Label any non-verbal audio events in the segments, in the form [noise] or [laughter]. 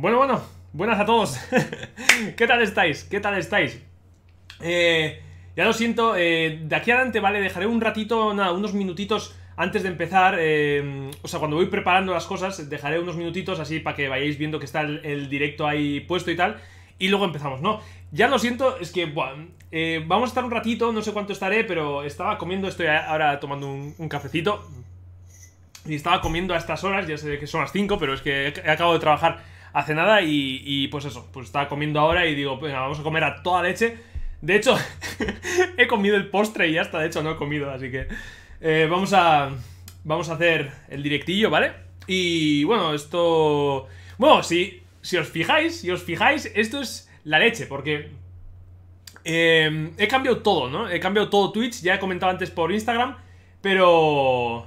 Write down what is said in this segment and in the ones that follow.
Bueno, bueno, buenas a todos. [laughs] ¿Qué tal estáis? ¿Qué tal estáis? Eh, ya lo siento, eh, de aquí adelante, ¿vale? Dejaré un ratito, nada, unos minutitos antes de empezar. Eh, o sea, cuando voy preparando las cosas, dejaré unos minutitos así para que vayáis viendo que está el, directo ahí puesto y tal. Y luego empezamos, ¿no? Ya lo siento, es que bueno, eh, vamos a estar un ratito, no sé cuánto estaré, pero estaba comiendo, estoy ahora tomando un, cafecito. Y estaba comiendo a estas horas, ya sé que son las 5, pero es que acabo he acabado de trabajar hace nada y, pues eso, pues estaba comiendo ahora y digo, venga, vamos a comer a toda leche. De hecho, [laughs] he comido el postre y ya está, de hecho no he comido, así que eh, vamos a vamos a hacer el directillo, ¿vale? Y bueno, esto... Bueno, si, si os fijáis, si os fijáis, esto es la leche, porque eh, he cambiado todo, ¿no? He cambiado todo Twitch, ya he comentado antes por Instagram, pero...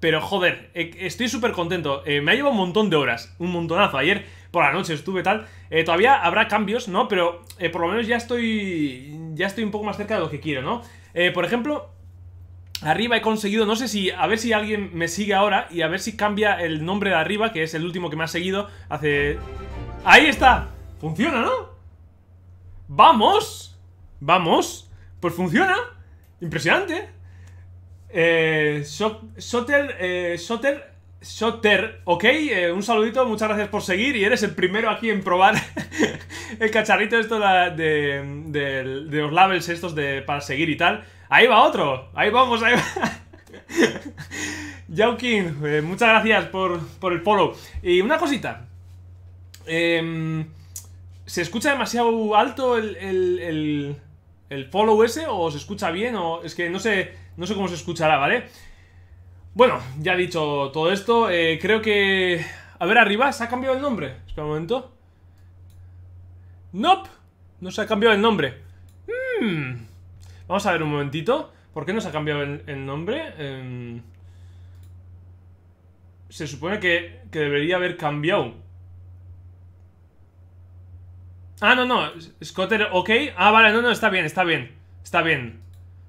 Pero joder, estoy súper contento. Eh, me ha llevado un montón de horas, un montonazo. Ayer por la noche estuve tal. Eh, todavía habrá cambios, ¿no? Pero eh, por lo menos ya estoy, ya estoy un poco más cerca de lo que quiero, ¿no? Eh, por ejemplo, arriba he conseguido, no sé si, a ver si alguien me sigue ahora y a ver si cambia el nombre de arriba, que es el último que me ha seguido hace... ¡Ahí está! Funciona, ¿no? ¡Vamos! ¡Vamos! Pues funciona. Impresionante. Eh, Sotel, eh, Sotel Shotter, ok, eh, un saludito, muchas gracias por seguir y eres el primero aquí en probar [laughs] el cacharrito esto de, de, de, los labels estos de, para seguir y tal. Ahí va otro, ahí vamos, ahí va. [laughs] Eh, muchas gracias por, el follow. Y una cosita, em, ¿se escucha demasiado alto el, el, follow ese o se escucha bien? o Es que no sé, no sé cómo se escuchará, ¿vale? vale bueno, ya dicho todo esto, eh, creo que... A ver, arriba, ¿se ha cambiado el nombre? Espera un momento. no no se ha cambiado el nombre. Hmm. Vamos a ver un momentito. ¿Por qué no se ha cambiado el, nombre? Em, se supone que, que debería haber cambiado. Ah, no, no. Scotter, ok. Ah, vale, no, no, está bien, está bien. Está bien.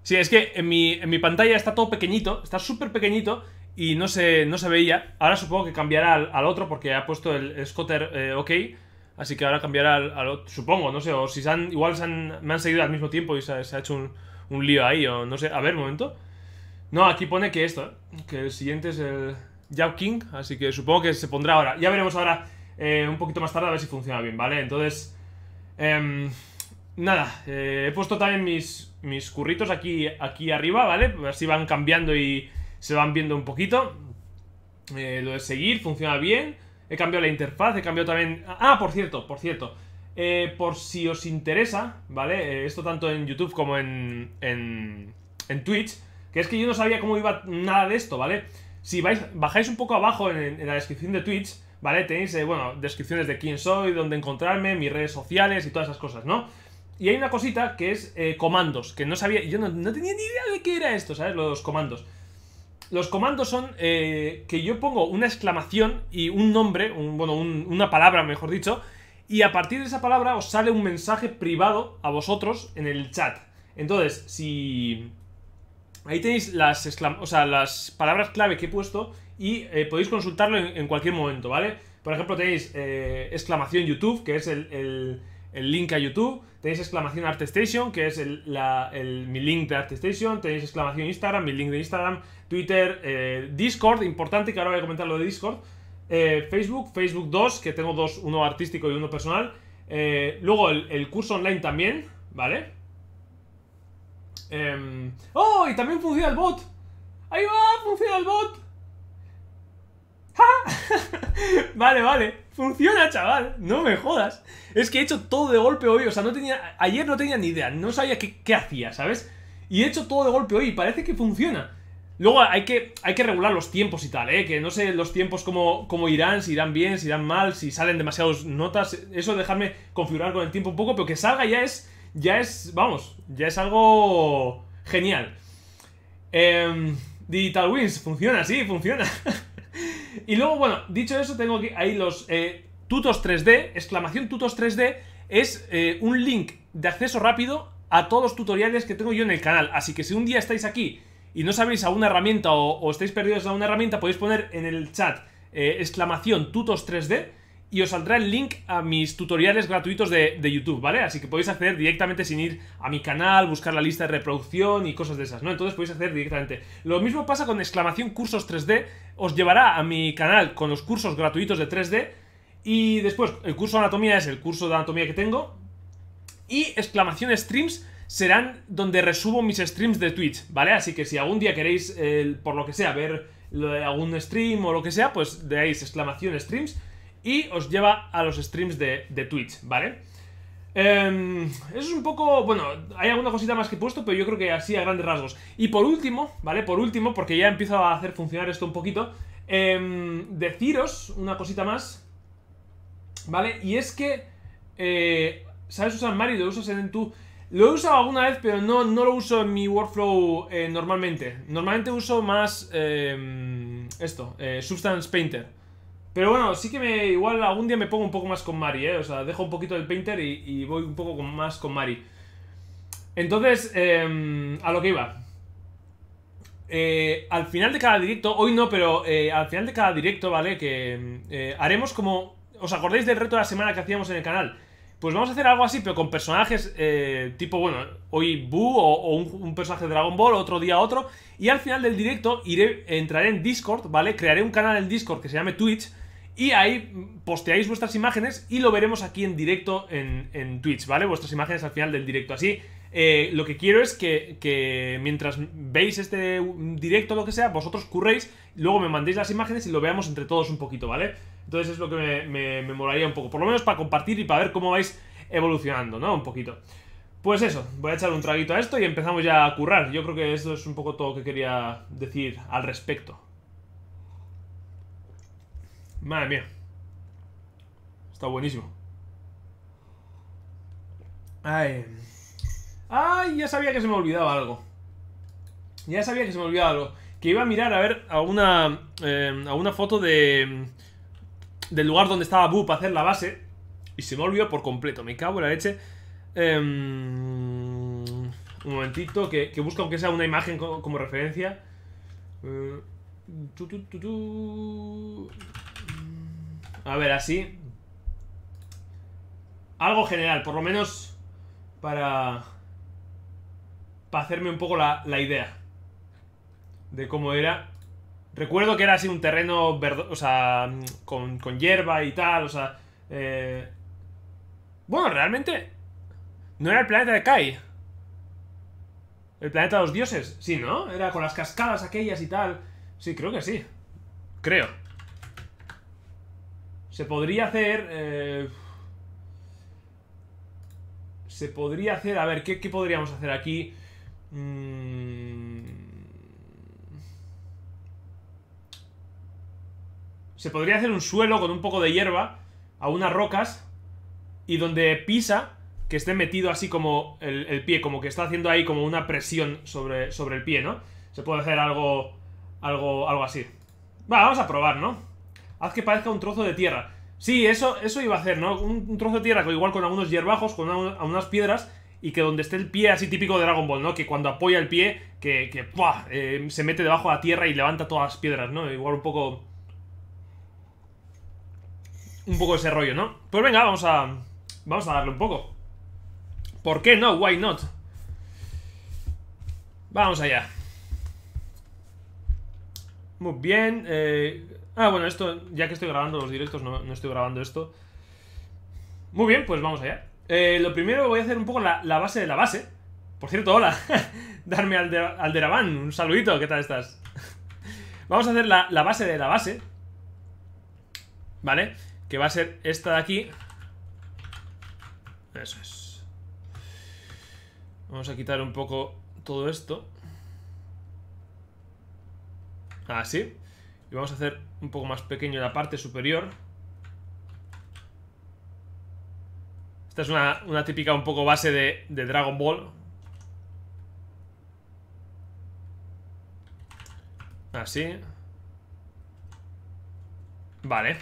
Sí, es que en mi, pantalla está todo pequeñito, está súper pequeñito y no se, no se veía. Ahora supongo que cambiará al, otro porque ha puesto el scotter eh, OK. Así que ahora cambiará al, otro, supongo, no sé, o si igual me han seguido al mismo tiempo y se, ha hecho un, lío ahí, o no sé. A ver, un momento. No, aquí pone que esto, ¿eh? que el siguiente es el Jab King, así que supongo que se pondrá ahora. Ya veremos ahora eh, un poquito más tarde a ver si funciona bien, ¿vale? Entonces... Em, Nada, eh, he puesto también mis, mis curritos aquí, aquí arriba, ¿vale? Así van cambiando y se van viendo un poquito. Eh, lo de seguir funciona bien. He cambiado la interfaz, he cambiado también... Ah, por cierto, por cierto. Eh, por si os interesa, ¿vale? esto tanto en YouTube como en, en, Twitch. Que es que yo no sabía cómo iba nada de esto, ¿vale? Si vais, bajáis un poco abajo en, en la descripción de Twitch, ¿vale? Tenéis, bueno, descripciones de quién soy, dónde encontrarme, mis redes sociales y todas esas cosas, ¿no? Y hay una cosita que es eh, comandos, que no sabía, yo no, tenía ni idea de qué era esto, ¿sabes? Los comandos. Los comandos son eh, que yo pongo una exclamación y un nombre, bueno, una palabra, mejor dicho, y a partir de esa palabra os sale un mensaje privado a vosotros en el chat. Entonces, si... Ahí tenéis las, o sea, las palabras clave que he puesto y eh, podéis consultarlo en, cualquier momento, ¿vale? Por ejemplo, tenéis exclamación YouTube, que es el el link a YouTube. Tenéis exclamación ArtStation, que es el, mi link de Artestation Tenéis exclamación Instagram, mi link de Instagram, Twitter, eh, Discord, importante que ahora voy a comentar lo de Discord. Eh, Facebook, Facebook 2, que tengo dos, uno artístico y uno personal. Eh, luego el, el, curso online también, ¿vale? Em, ¡Oh! Y también funciona el bot. ¡Ahí va! ¡Funciona el bot! [laughs] vale, vale. Funciona, chaval. No me jodas. Es que he hecho todo de golpe hoy. O sea, no tenía. Ayer no tenía ni idea. No sabía qué, hacía, ¿sabes? Y he hecho todo de golpe hoy. Y parece que funciona. Luego hay que, hay que regular los tiempos y tal, ¿eh? Que no sé los tiempos cómo, irán, si irán bien, si irán mal, si salen demasiadas notas. Eso dejarme configurar con el tiempo un poco, pero que salga ya es. Ya es. Vamos, ya es algo genial. Em, Digital Wins, funciona, sí, funciona. [laughs] Y luego, bueno, dicho eso, tengo aquí ahí los eh, tutos 3D, exclamación tutos 3D, es eh, un link de acceso rápido a todos los tutoriales que tengo yo en el canal. Así que si un día estáis aquí y no sabéis a una herramienta o, estáis perdidos en alguna herramienta, podéis poner en el chat eh, exclamación tutos 3D y os saldrá el link a mis tutoriales gratuitos de, YouTube, ¿vale? Así que podéis acceder directamente sin ir a mi canal, buscar la lista de reproducción y cosas de esas, ¿no? Entonces podéis hacer directamente. Lo mismo pasa con exclamación cursos 3D, os llevará a mi canal con los cursos gratuitos de 3D y después el curso de anatomía es el curso de anatomía que tengo y exclamación streams serán donde resubo mis streams de Twitch, ¿vale? Así que si algún día queréis, eh, por lo que sea, ver algún stream o lo que sea, pues deáis exclamación streams y os lleva a los streams de, de Twitch, ¿vale? eso em, es un poco... Bueno, hay alguna cosita más que he puesto, pero yo creo que así a grandes rasgos. Y por último, ¿vale? Por último, porque ya empiezo a hacer funcionar esto un poquito, em, deciros una cosita más, ¿vale? Y es que... Eh, ¿Sabes usar Mario? ¿Lo usas en tu...? Lo he usado alguna vez, pero no, no lo uso en mi workflow eh, normalmente. Normalmente uso más em, esto, eh, Substance Painter. Pero bueno, sí que me igual algún día me pongo un poco más con Mari, ¿eh? O sea, dejo un poquito del Painter y, voy un poco más con Mari. Entonces, eh, a lo que iba. Eh, al final de cada directo, hoy no, pero eh, al final de cada directo, ¿vale? Que eh, haremos como... ¿Os acordáis del reto de la semana que hacíamos en el canal? Pues vamos a hacer algo así, pero con personajes eh, tipo, bueno, hoy Boo o, un, personaje de Dragon Ball, otro día otro. Y al final del directo iré, entraré en Discord, ¿vale? Crearé un canal en Discord que se llame Twitch y ahí posteáis vuestras imágenes y lo veremos aquí en directo en, Twitch, ¿vale? Vuestras imágenes al final del directo. Así, eh, lo que quiero es que, mientras veis este directo, lo que sea, vosotros curréis, luego me mandéis las imágenes y lo veamos entre todos un poquito, ¿vale? Entonces es lo que me, me, molaría un poco, por lo menos para compartir y para ver cómo vais evolucionando, ¿no? Un poquito. Pues eso, voy a echar un traguito a esto y empezamos ya a currar. Yo creo que eso es un poco todo lo que quería decir al respecto. Madre mía. Está buenísimo. Ay. Ay, ya sabía que se me olvidaba algo. Ya sabía que se me olvidaba algo. Que iba a mirar a ver a una, em, a una foto de del lugar donde estaba Boop para hacer la base. Y se me olvidó por completo. Me cago en la leche. Em, un momentito, que, que busco aunque sea una imagen como, referencia. Eh, a ver, así. Algo general, por lo menos para... Para hacerme un poco la, idea de cómo era. Recuerdo que era así un terreno o sea, con, con, hierba y tal, o sea... Eh, bueno, realmente... No era el planeta de Kai. El planeta de los dioses. Sí, ¿no? Era con las cascadas aquellas y tal. Sí, creo que sí. Creo. Se podría hacer... Eh, se podría hacer... A ver, ¿qué, podríamos hacer aquí? Mm. se podría hacer un suelo con un poco de hierba a unas rocas y donde pisa que esté metido así como el, pie, como que está haciendo ahí como una presión sobre, sobre el pie, ¿no? Se puede hacer algo, algo, algo así. Va, vamos a probar, ¿no? Haz que parezca un trozo de tierra. Sí, eso, eso iba a hacer, ¿no? Un, trozo de tierra igual con algunos hierbajos, con unas algunas piedras, y que donde esté el pie, así típico de Dragon Ball, ¿no? Que cuando apoya el pie, que, que eh, se mete debajo de la tierra y levanta todas las piedras, ¿no? Igual un poco... Un poco ese rollo, ¿no? Pues venga, vamos a... Vamos a darle un poco. ¿Por qué no? ¿Why not? Vamos allá. Muy bien. Eh, Ah, bueno, esto, ya que estoy grabando los directos, no, no estoy grabando esto. Muy bien, pues vamos allá. Eh, lo primero voy a hacer un poco la, la, base de la base. Por cierto, hola. [laughs] Darme al, de, un saludito, ¿qué tal estás? [laughs] vamos a hacer la, la base de la base. ¿Vale? Que va a ser esta de aquí. Eso es. Vamos a quitar un poco todo esto. Así. Ah, y vamos a hacer un poco más pequeño la parte superior. Esta es una, típica un poco base de, de Dragon Ball. Así. Vale.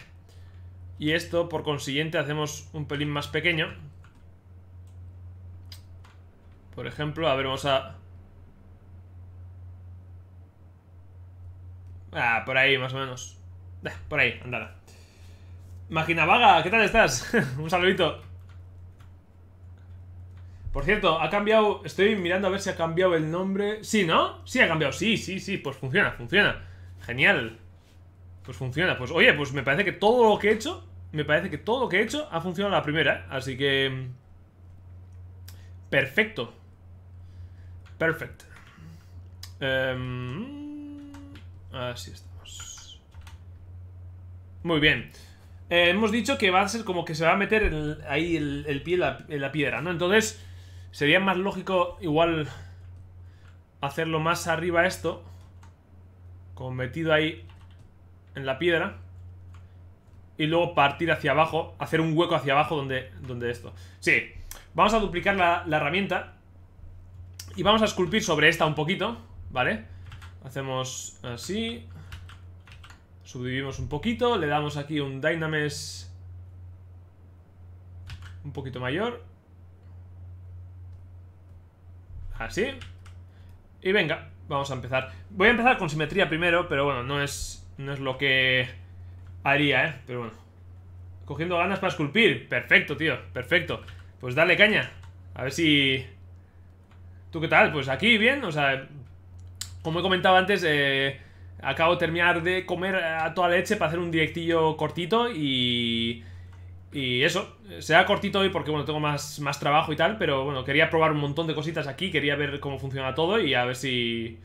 Y esto, por consiguiente, hacemos un pelín más pequeño. Por ejemplo, a ver, vamos a Ah, por ahí, más o menos. por ahí, andada. Máquina Vaga, ¿qué tal estás? [laughs] Un saludito. Por cierto, ha cambiado... Estoy mirando a ver si ha cambiado el nombre... Sí, ¿no? Sí, ha cambiado. Sí, sí, sí. Pues funciona, funciona. Genial. Pues funciona. Pues oye, pues me parece que todo lo que he hecho... Me parece que todo lo que he hecho ha funcionado la primera, Así que... Mm, perfecto. Perfecto. Em, Así estamos. Muy bien. Eh, hemos dicho que va a ser como que se va a meter ahí el, pie en la, piedra, ¿no? Entonces, sería más lógico igual hacerlo más arriba esto. Como metido ahí en la piedra. Y luego partir hacia abajo, hacer un hueco hacia abajo donde, donde esto. Sí, vamos a duplicar la, la herramienta. Y vamos a esculpir sobre esta un poquito, ¿vale? vale Hacemos así. subvivimos un poquito. Le damos aquí un Dynames un poquito mayor. Así. Y venga, vamos a empezar. Voy a empezar con simetría primero, pero bueno, no es, no es lo que haría, ¿eh? Pero bueno. Cogiendo ganas para esculpir. Perfecto, tío. Perfecto. Pues dale caña. A ver si... ¿Tú qué tal? Pues aquí bien, o sea, como he comentado antes, eh, acabo de terminar de comer eh, a toda leche para hacer un directillo cortito y... Y eso, sea cortito hoy porque, bueno, tengo más, más trabajo y tal, pero bueno, quería probar un montón de cositas aquí, quería ver cómo funciona todo y a ver si...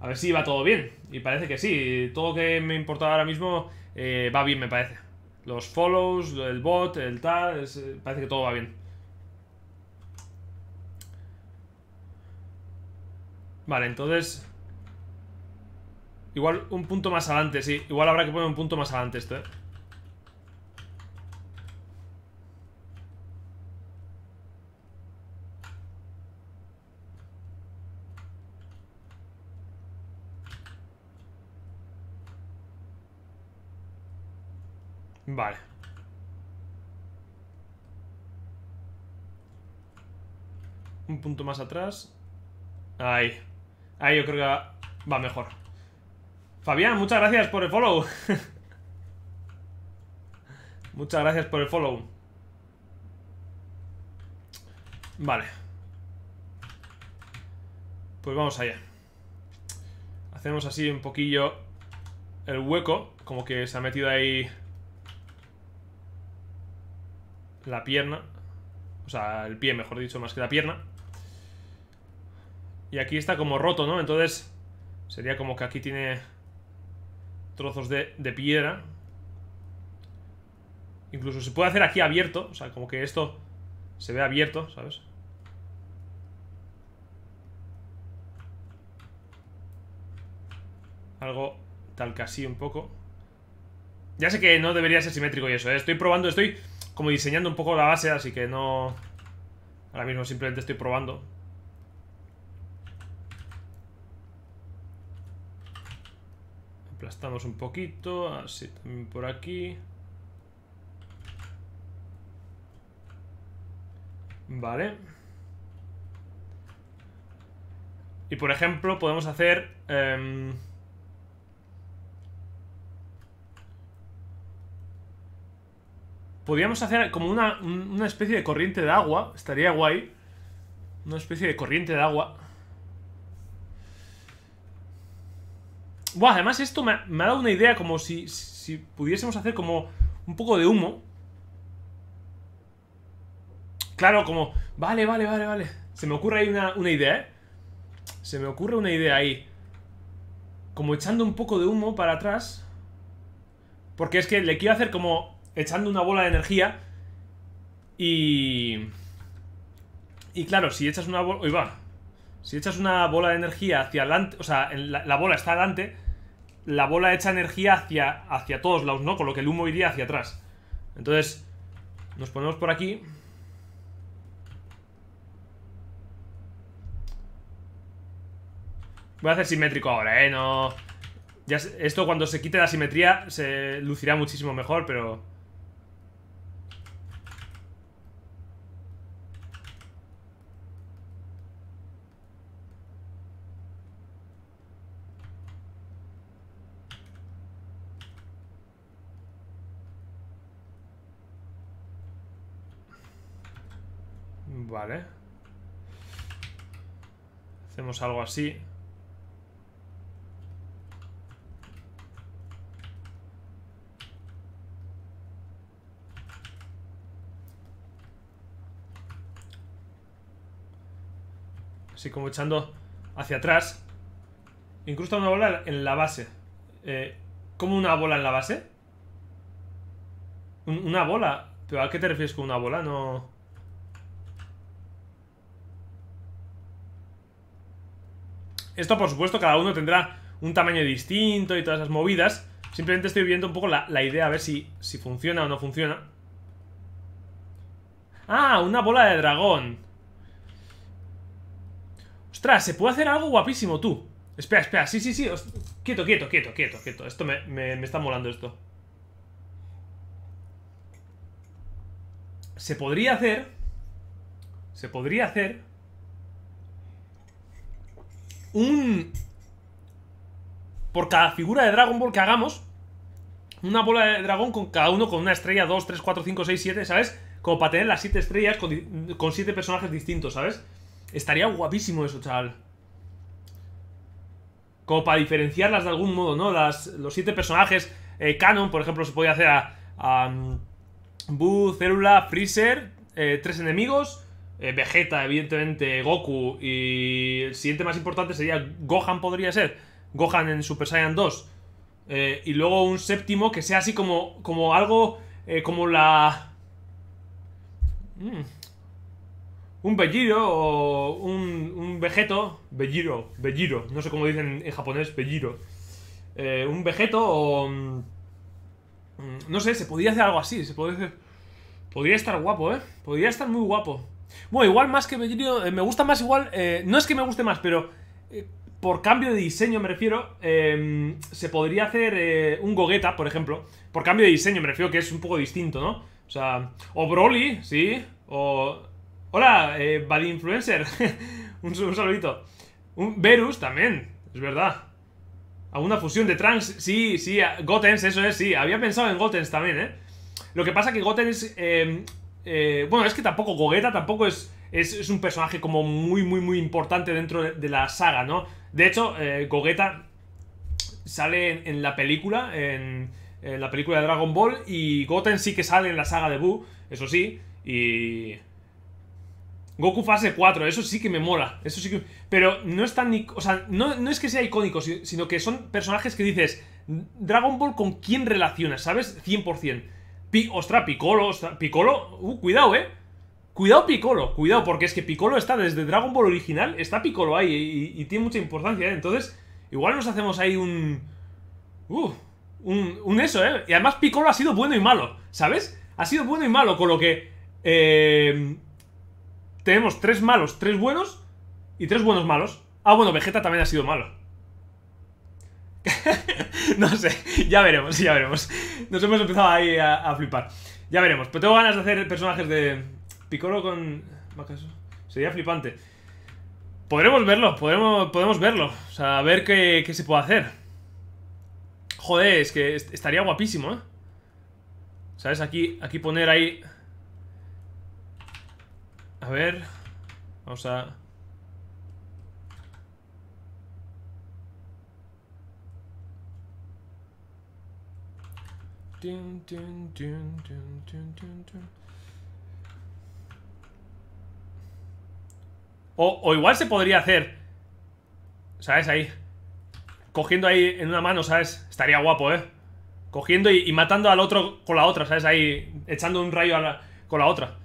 A ver si va todo bien. Y parece que sí, todo lo que me importa ahora mismo eh, va bien, me parece. Los follows, el bot, el tal, parece que todo va bien. Vale, entonces Igual un punto más adelante, sí. Igual habrá que poner un punto más adelante esto, eh. Vale. Un punto más atrás. Ahí. Ahí yo creo que va mejor. Fabián, muchas gracias por el follow. [laughs] muchas gracias por el follow. Vale. Pues vamos allá. Hacemos así un poquillo el hueco, como que se ha metido ahí la pierna. O sea, el pie, mejor dicho, más que la pierna. Y aquí está como roto, ¿no? Entonces sería como que aquí tiene trozos de, piedra. Incluso se puede hacer aquí abierto, o sea, como que esto se ve abierto, ¿sabes? Algo tal que así un poco. Ya sé que no debería ser simétrico y eso, ¿eh? estoy probando, estoy como diseñando un poco la base, así que no... Ahora mismo simplemente estoy probando un poquito, así también por aquí. Vale. Y por ejemplo, podemos hacer... Em, podríamos hacer como una especie de corriente de agua, estaría guay. Una especie de corriente de agua. Buah, además esto me ha, dado una idea como si, pudiésemos hacer como un poco de humo. Claro, como... Vale, vale, vale, vale. Se me ocurre ahí una, idea, ¿eh? Se me ocurre una idea ahí. Como echando un poco de humo para atrás. Porque es que le quiero hacer como echando una bola de energía. Y... Y claro, si echas una bola... va. Si echas una bola de energía hacia adelante... O sea, la bola está adelante la bola echa energía hacia, hacia todos lados, ¿no? Con lo que el humo iría hacia atrás. Entonces, nos ponemos por aquí. Voy a hacer simétrico ahora, ¿eh? No... esto cuando se quite la simetría se lucirá muchísimo mejor, pero... Vale. Hacemos algo así. Así como echando hacia atrás. Incrusta una bola en la base. Eh, ¿Cómo una bola en la base? ¿Una bola? ¿Pero a qué te refieres con una bola? No... Esto, por supuesto, cada uno tendrá un tamaño distinto y todas esas movidas. Simplemente estoy viendo un poco la, idea, a ver si, si funciona o no funciona. ¡Ah! Una bola de dragón. ¡Ostras! Se puede hacer algo guapísimo, tú. Espera, espera. Sí, sí, sí. Quieto, quieto, quieto, quieto, quieto. Esto me, me, me está molando esto. Se podría hacer... Se podría hacer un... Por cada figura de Dragon Ball que hagamos, una bola de dragón con cada uno con una estrella, 2, 3, 4, 5, 6, 7, ¿sabes? Como para tener las 7 estrellas con, 7 personajes distintos, ¿sabes? Estaría guapísimo eso, chaval. Como para diferenciarlas de algún modo, ¿no? los 7 personajes eh, canon, por ejemplo, se podía hacer a, a mm, Buu, Célula, Freezer, eh, enemigos, eh, Vegeta, evidentemente, Goku y el siguiente más importante sería Gohan, podría ser. Gohan en Super Saiyan 2. Eh, y luego un séptimo que sea así como, como algo, eh, como la... Mm, un Belliro o un, un Vegeto. Belliro, Belliro, no sé cómo dicen en japonés, Belliro. un Vegeto o... Mm, mm, no sé, se podría hacer algo así, se podría hacer... Podría estar guapo, ¿eh? Podría estar muy guapo. Bueno, igual más que eh, me gusta más igual, eh, no es que me guste más, pero eh, por cambio de diseño me refiero, em, se podría hacer un Gogeta, por ejemplo. Por cambio de diseño me refiero que es un poco distinto, ¿no? O sea, o Broly, sí, o... Hola, Bad Influencer, [laughs] un, un, saludito. Un Verus también, es verdad. Alguna fusión de trans, sí, sí, Gotens, eso es, sí. Había pensado en Gotens también, ¿eh? Lo que pasa que Goten em, eh, bueno, es que tampoco Gogeta tampoco es, un personaje como muy, muy, muy importante dentro de, la saga, ¿no? De hecho, eh, Gogeta sale en, la película, en, la película de Dragon Ball, y Goten sí que sale en la saga de Buu, eso sí, y... Goku fase 4, eso sí que me mola, eso sí Pero no es tan... O no, no es que sea icónico, sino que son personajes que dices, Dragon Ball con quién relacionas, ¿sabes? 100%. Ostras, ostra, Piccolo, Piccolo, uh, cuidado, eh. Cuidado Piccolo, cuidado, porque es que Piccolo está desde Dragon Ball original, está Piccolo ahí y, tiene mucha importancia, eh. entonces igual nos hacemos ahí un... Uh, un, eso, ¿eh? Y además Piccolo ha sido bueno y malo, ¿sabes? Ha sido bueno y malo, con lo que... Eh, tenemos tres malos, tres buenos y tres buenos malos. Ah, bueno, Vegeta también ha sido malo. [laughs] no sé, ya veremos, ya veremos. Nos hemos empezado ahí a, flipar. Ya veremos, pero tengo ganas de hacer personajes de Piccolo con... Sería flipante. Podremos verlo, podemos verlo. O sea, a ver qué, se puede hacer. Joder, es que estaría guapísimo, ¿eh? ¿Sabes? Aquí, aquí poner ahí... A ver... Vamos a... O, igual se podría hacer ¿Sabes? Ahí Cogiendo ahí en una mano, ¿sabes? Estaría guapo, ¿eh? Cogiendo y, matando al otro con la otra, ¿sabes? Ahí echando un rayo con la otra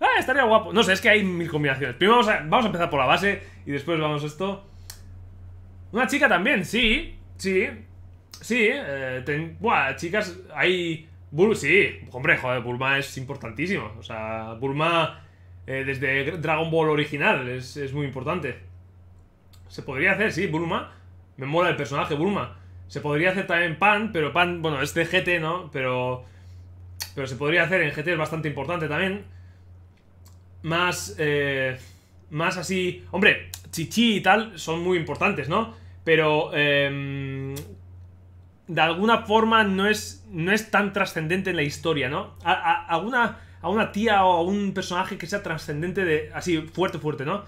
Ah, estaría guapo No sé, es que hay mil combinaciones Primero vamos a, vamos a empezar por la base Y después vamos a esto Una chica también, sí Sí, Sí, eh, buah, chicas, hay... sí, hombre, joder, Bulma es importantísimo. O sea, Bulma eh, desde Dragon Ball original es, muy importante. Se podría hacer, sí, Bulma. Me mola el personaje, Bulma. Se podría hacer también Pan, pero Pan, bueno, es de GT, ¿no? Pero, pero se podría hacer en GT, es bastante importante también. Más, eh, más así... Hombre, Chichi y tal son muy importantes, ¿no? Pero em, de alguna forma no es, no es tan trascendente en la historia, ¿no? A, una, tía o a un personaje que sea trascendente de así fuerte, fuerte, ¿no?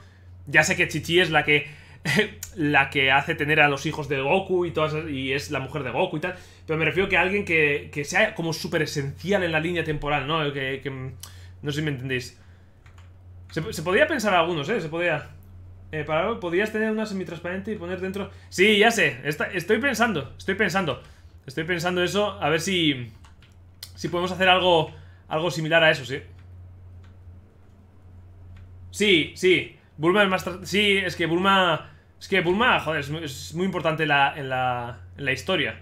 Ya sé que Chichi es la que [laughs] la que hace tener a los hijos de Goku y todas y es la mujer de Goku y tal, pero me refiero que a alguien que, que sea como súper esencial en la línea temporal, ¿no? Que, no sé si me entendéis. Se, se podría pensar a algunos, ¿eh? Se podría... Eh, para podrías tener una semitransparente y poner dentro... Sí, ya sé, estoy pensando, estoy pensando. Estoy pensando eso, a ver si... Si podemos hacer algo, algo similar a eso, ¿sí? Sí, sí. Bulma es más... Sí, es que Bulma... Es que Bulma, joder, es, muy importante en, la, en la historia.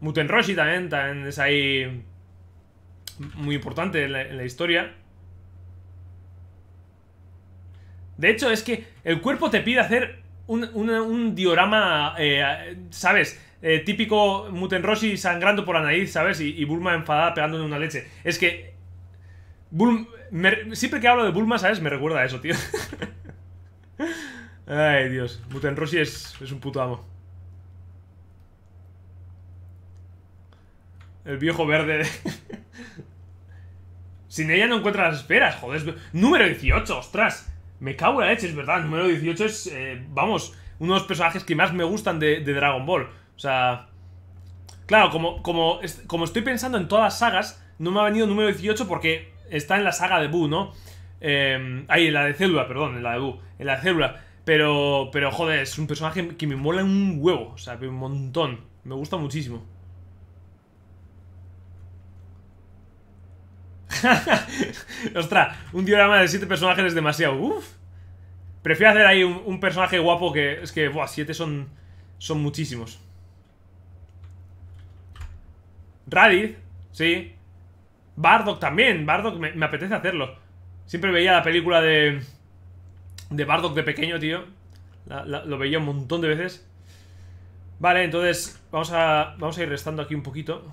Muten también, también es ahí... Muy importante en la historia. De hecho, es que el cuerpo te pide hacer un, diorama, eh, ¿sabes? Eh, típico Muten Roshi sangrando por la nariz, ¿sabes? Y, Bulma enfadada pegándole una leche. Es que... siempre que hablo de Bulma, ¿sabes? Me recuerda a eso, tío. [laughs] Ay, Dios. Muten Roshi es, es un puto amo. El viejo verde. [laughs] Sin ella no encuentra las esferas, joder. Número 18, ostras. Me cago en la leche, es verdad. número 18 es, eh, vamos, uno de los personajes que más me gustan de, Dragon Ball. O sea, claro, como, como, como, estoy pensando en todas las sagas, no me ha venido el número 18 porque está en la saga de Buu, ¿no? Em, ahí, en la de Célula, perdón, en la de Buu, en la de Célula. Pero, pero joder, es un personaje que me mola un huevo, o sea, un montón. Me gusta muchísimo. [laughs] Ostras, un diorama de siete personajes es demasiado. Uf. Prefiero hacer ahí un, personaje guapo que... Es que, buah, 7 son... Son muchísimos. Raditz, sí. Bardock también. Bardock me, apetece hacerlo. Siempre veía la película de... De Bardock de pequeño, tío. lo veía un montón de veces. Vale, entonces vamos a, vamos a ir restando aquí un poquito.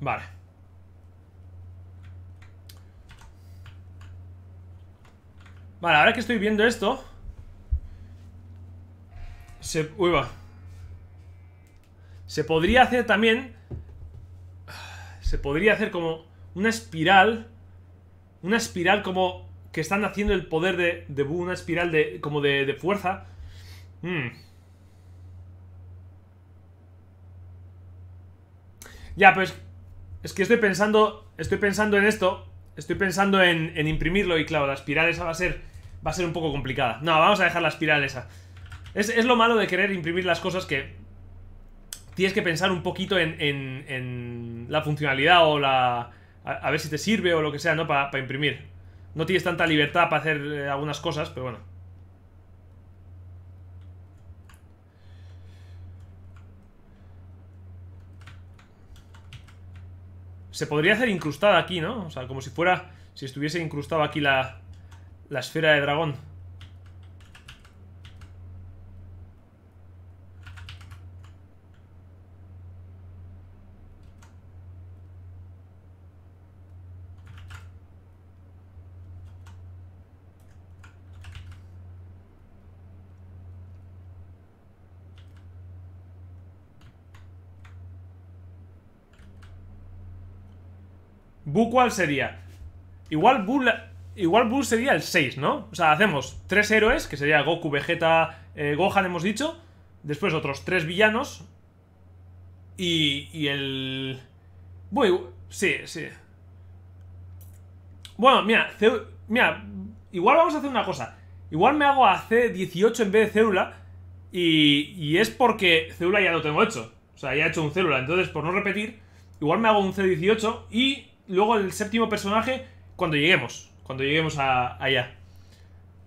Vale. Vale, ahora que estoy viendo esto se... Se podría hacer también... Se podría hacer como una espiral... Una espiral como... Que están haciendo el poder de, de una espiral de, como de, fuerza. Hmm. Ya, pues... Es que estoy pensando... Estoy pensando en esto. Estoy pensando en, en imprimirlo y claro, la espiral esa va a ser... Va a ser un poco complicada. No, vamos a dejar la espiral esa. Es, lo malo de querer imprimir las cosas que tienes que pensar un poquito en, la funcionalidad o la... A, ver si te sirve o lo que sea, ¿no? Para imprimir. No tienes tanta libertad para hacer eh, algunas cosas, pero bueno. Se podría hacer incrustada aquí, ¿no? O sea, como si fuera... Si estuviese incrustado aquí la, la esfera de dragón. ¿Bu cuál sería? Igual Bu, igual sería el 6, ¿no? O sea, hacemos tres héroes, que sería Goku, Vegeta, eh, Gohan, hemos dicho. Después otros tres villanos. Y, y el... bueno sí, sí. Bueno, mira, mira, igual vamos a hacer una cosa. Igual me hago a C18 en vez de célula. Y, y es porque célula ya lo tengo hecho. O sea, ya he hecho un célula. Entonces, por no repetir, igual me hago un C18 y luego el séptimo personaje cuando lleguemos. Cuando lleguemos a, allá.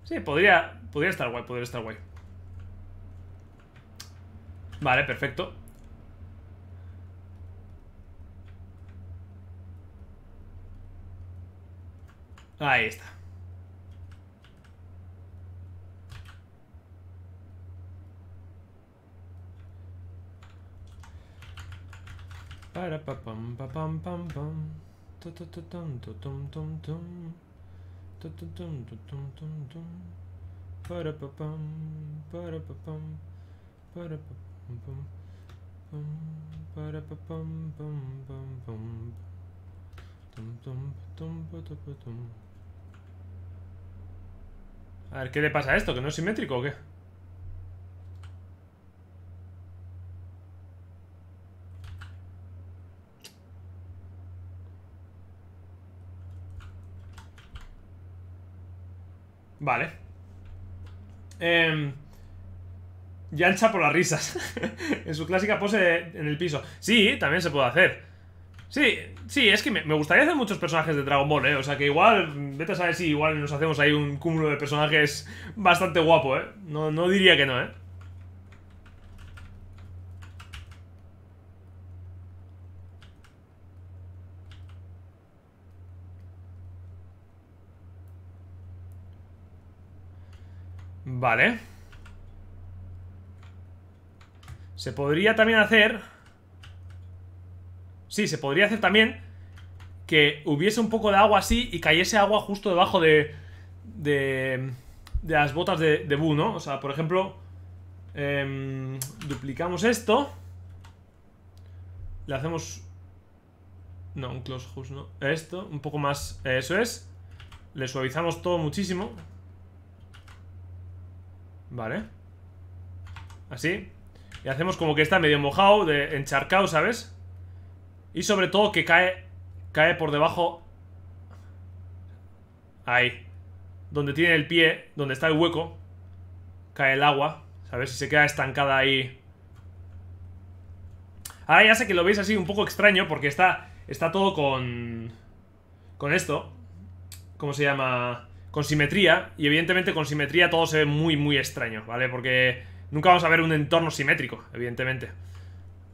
Sí, podría, podría estar guay, podría estar guay. Vale, perfecto. Ahí está. Para pa pam pa pam pam pam. Para para para para A ver, ¿qué le pasa a esto? ¿Que no es simétrico o qué? Vale. Em, ya Yancha por las risas. [laughs] en su clásica pose en el piso. Sí, también se puede hacer. Sí, sí, es que me, gustaría hacer muchos personajes de Dragon Ball, ¿eh? O sea que igual, vete a saber si igual nos hacemos ahí un cúmulo de personajes bastante guapo, ¿eh? No, no diría que no, ¿eh? Vale. Se podría también hacer... Sí, se podría hacer también que hubiese un poco de agua así y cayese agua justo debajo de... De, las botas de, de ¿no? O sea, por ejemplo... Em, duplicamos esto. Le hacemos... No, un close house, no. Esto, un poco más... Eso es. Le suavizamos todo muchísimo. Vale Así Y hacemos como que está medio mojado de Encharcado, ¿sabes? Y sobre todo que cae Cae por debajo Ahí Donde tiene el pie Donde está el hueco Cae el agua ¿Sabes? Si se queda estancada ahí Ahora ya sé que lo veis así un poco extraño Porque está, está todo con... Con esto ¿Cómo se llama? con simetría, y evidentemente con simetría todo se ve muy, muy extraño, ¿vale? Porque nunca vamos a ver un entorno simétrico, evidentemente,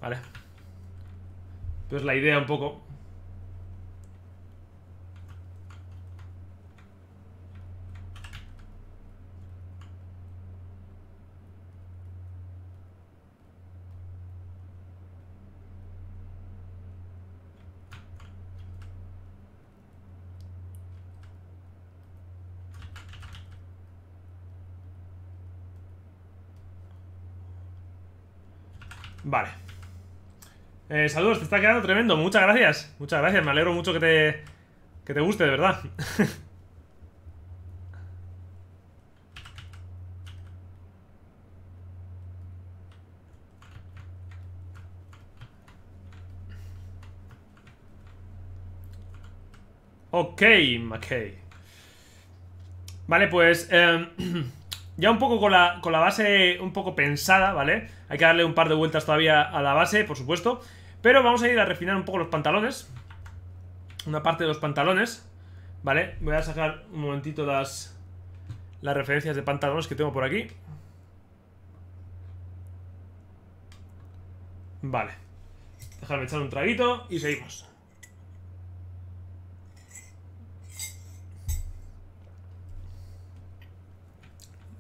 ¿vale? Pues la idea un poco... Vale. Eh, saludos, te está quedando tremendo. Muchas gracias. Muchas gracias. Me alegro mucho que te, que te guste, de verdad. [laughs] ok, McKay. Vale, pues... Eh, [clears throat] ya un poco con la, base un poco pensada, ¿vale? Hay que darle un par de vueltas todavía a la base, por supuesto. Pero vamos a ir a refinar un poco los pantalones. Una parte de los pantalones, ¿vale? Voy a sacar un momentito las, las referencias de pantalones que tengo por aquí. Vale. Dejarme echar un traguito y seguimos.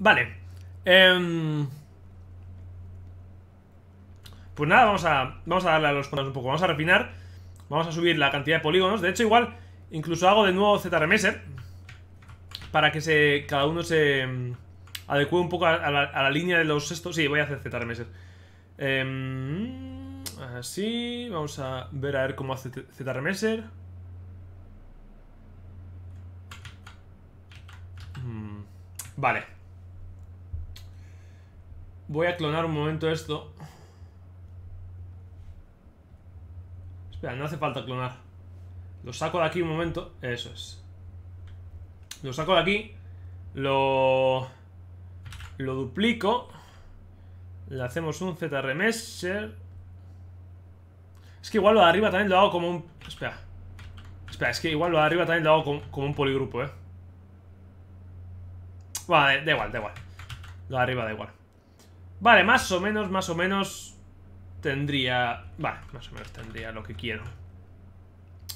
Vale. Em, pues nada, vamos a, vamos a darle a los puntos un poco. Vamos a refinar. Vamos a subir la cantidad de polígonos. De hecho, igual, incluso hago de nuevo ZRMeser. Para que se, cada uno se em, adecue un poco a, la, línea de los estos. Sí, voy a hacer ZRMeser. Em, así. Vamos a ver a ver cómo hace ZRMeser. Mm, vale. Voy a clonar un momento esto. Espera, no hace falta clonar. Lo saco de aquí un momento. Eso es. Lo saco de aquí. Lo... Lo duplico. Le hacemos un ZRMesher. Es que igual lo de arriba también lo hago como un... Espera. Espera, es que igual lo de arriba también lo hago como, como un poligrupo, ¿eh? Vale, da igual, da igual. Lo de arriba da igual. Vale, más o menos, más o menos tendría... Vale, más o menos tendría lo que quiero.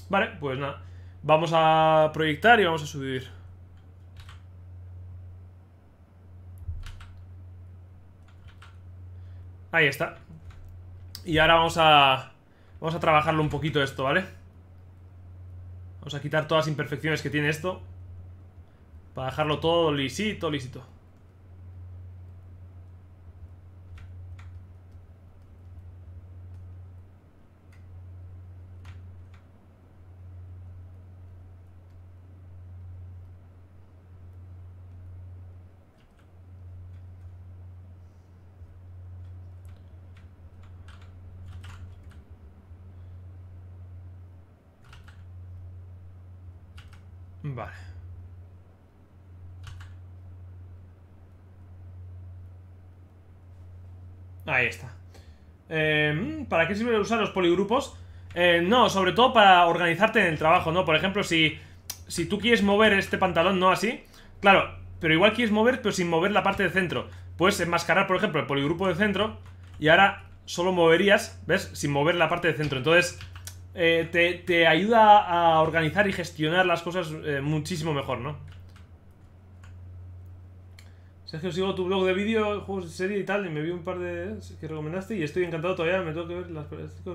Vale, pues nada. Vamos a proyectar y vamos a subir. Ahí está. Y ahora vamos a... Vamos a trabajarlo un poquito esto, ¿vale? Vamos a quitar todas las imperfecciones que tiene esto. Para dejarlo todo lisito, lisito. qué sirven usar los poligrupos? Eh, no, sobre todo para organizarte en el trabajo, ¿no? Por ejemplo, si, tú quieres mover este pantalón, no así, claro, pero igual quieres mover, pero sin mover la parte de centro. Puedes enmascarar, por ejemplo, el poligrupo de centro y ahora solo moverías, ¿ves? Sin mover la parte de centro. Entonces, eh, te, ayuda a organizar y gestionar las cosas eh, muchísimo mejor, ¿no? Sergio, sigo tu blog de vídeo, juegos de serie y tal, y me vi un par de que recomendaste y estoy encantado todavía, me tengo que ver las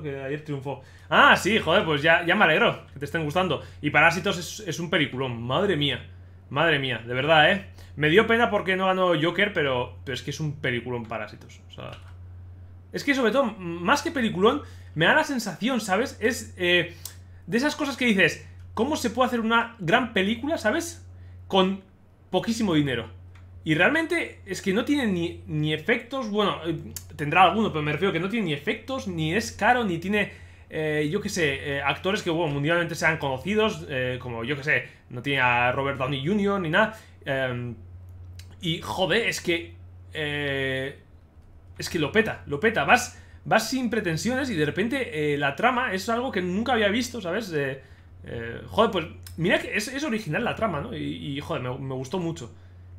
que ayer triunfó. Ah, sí, joder, pues ya, ya me alegro que te estén gustando. Y Parásitos es, un peliculón, madre mía, madre mía, de verdad, ¿eh? Me dio pena porque no ganó Joker, pero, pero es que es un peliculón Parásitos, o sea... Es que sobre todo, más que peliculón, me da la sensación, ¿sabes? Es eh, de esas cosas que dices, ¿cómo se puede hacer una gran película, ¿sabes? Con poquísimo dinero. Y realmente es que no tiene ni, efectos, bueno, eh, tendrá alguno, pero me refiero que no tiene ni efectos, ni es caro, ni tiene, eh, yo que sé, eh, actores que mundialmente sean conocidos, como yo que sé, no tiene a Robert Downey Jr. ni nada. Em, y joder, es que... es que lo peta, lo peta, vas, vas sin pretensiones y de repente la trama es algo que nunca había visto, ¿sabes? joder, pues mira que es, es, original la trama, ¿no? Y, joder, me gustó mucho.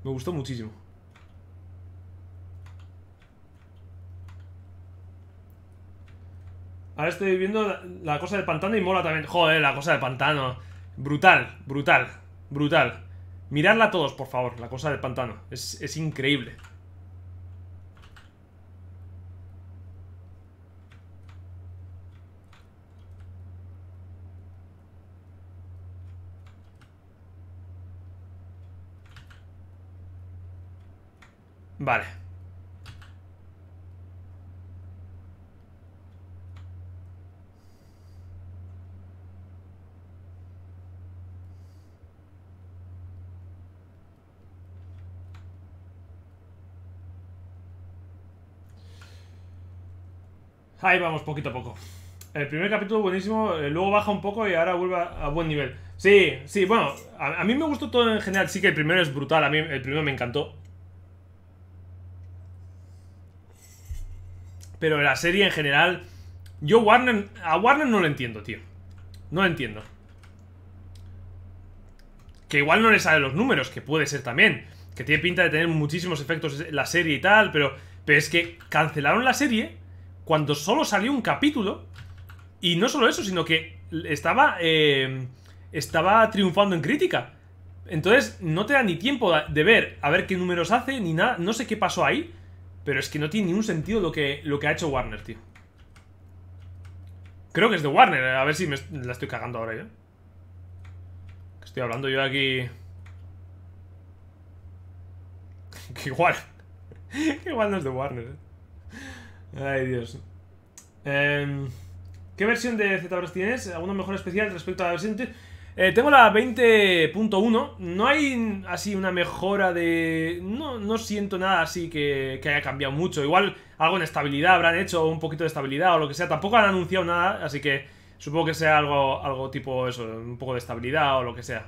Me gustó muchísimo. Ahora estoy viendo la cosa del pantano y mola también. Joder, la cosa del pantano. Brutal, brutal, brutal. Miradla todos, por favor, la cosa del pantano. Es, es increíble. Vale. Ahí vamos, poquito a poco. El primer capítulo buenísimo, eh, luego baja un poco y ahora vuelve a buen nivel. Sí, sí, bueno, a, mí me gustó todo en general. Sí que el primero es brutal, a mí el primero me encantó. Pero la serie en general... Yo Warner... A Warner no lo entiendo, tío. No lo entiendo. Que igual no le salen los números, que puede ser también. Que tiene pinta de tener muchísimos efectos la serie y tal, pero... Pero es que cancelaron la serie cuando solo salió un capítulo. Y no solo eso, sino que estaba... Eh, estaba triunfando en crítica. Entonces no te da ni tiempo de ver a ver qué números hace, ni nada. No sé qué pasó ahí. Pero es que no tiene ningún sentido lo que, lo que ha hecho Warner, tío. Creo que es de Warner. Eh, a ver si me la estoy cagando ahora yo. Estoy hablando yo aquí... [laughs] que igual... [laughs] que igual no es de Warner. ¿eh? Ay, Dios. Em, ¿Qué versión de ZBrush tienes? ¿Alguna mejor especial respecto a la versión? Eh, tengo la 20.1. No hay así una mejora de... No, siento nada así que, que, haya cambiado mucho. Igual algo en estabilidad habrán hecho, un poquito de estabilidad o lo que sea. Tampoco han anunciado nada, así que supongo que sea algo, algo tipo eso, un poco de estabilidad o lo que sea.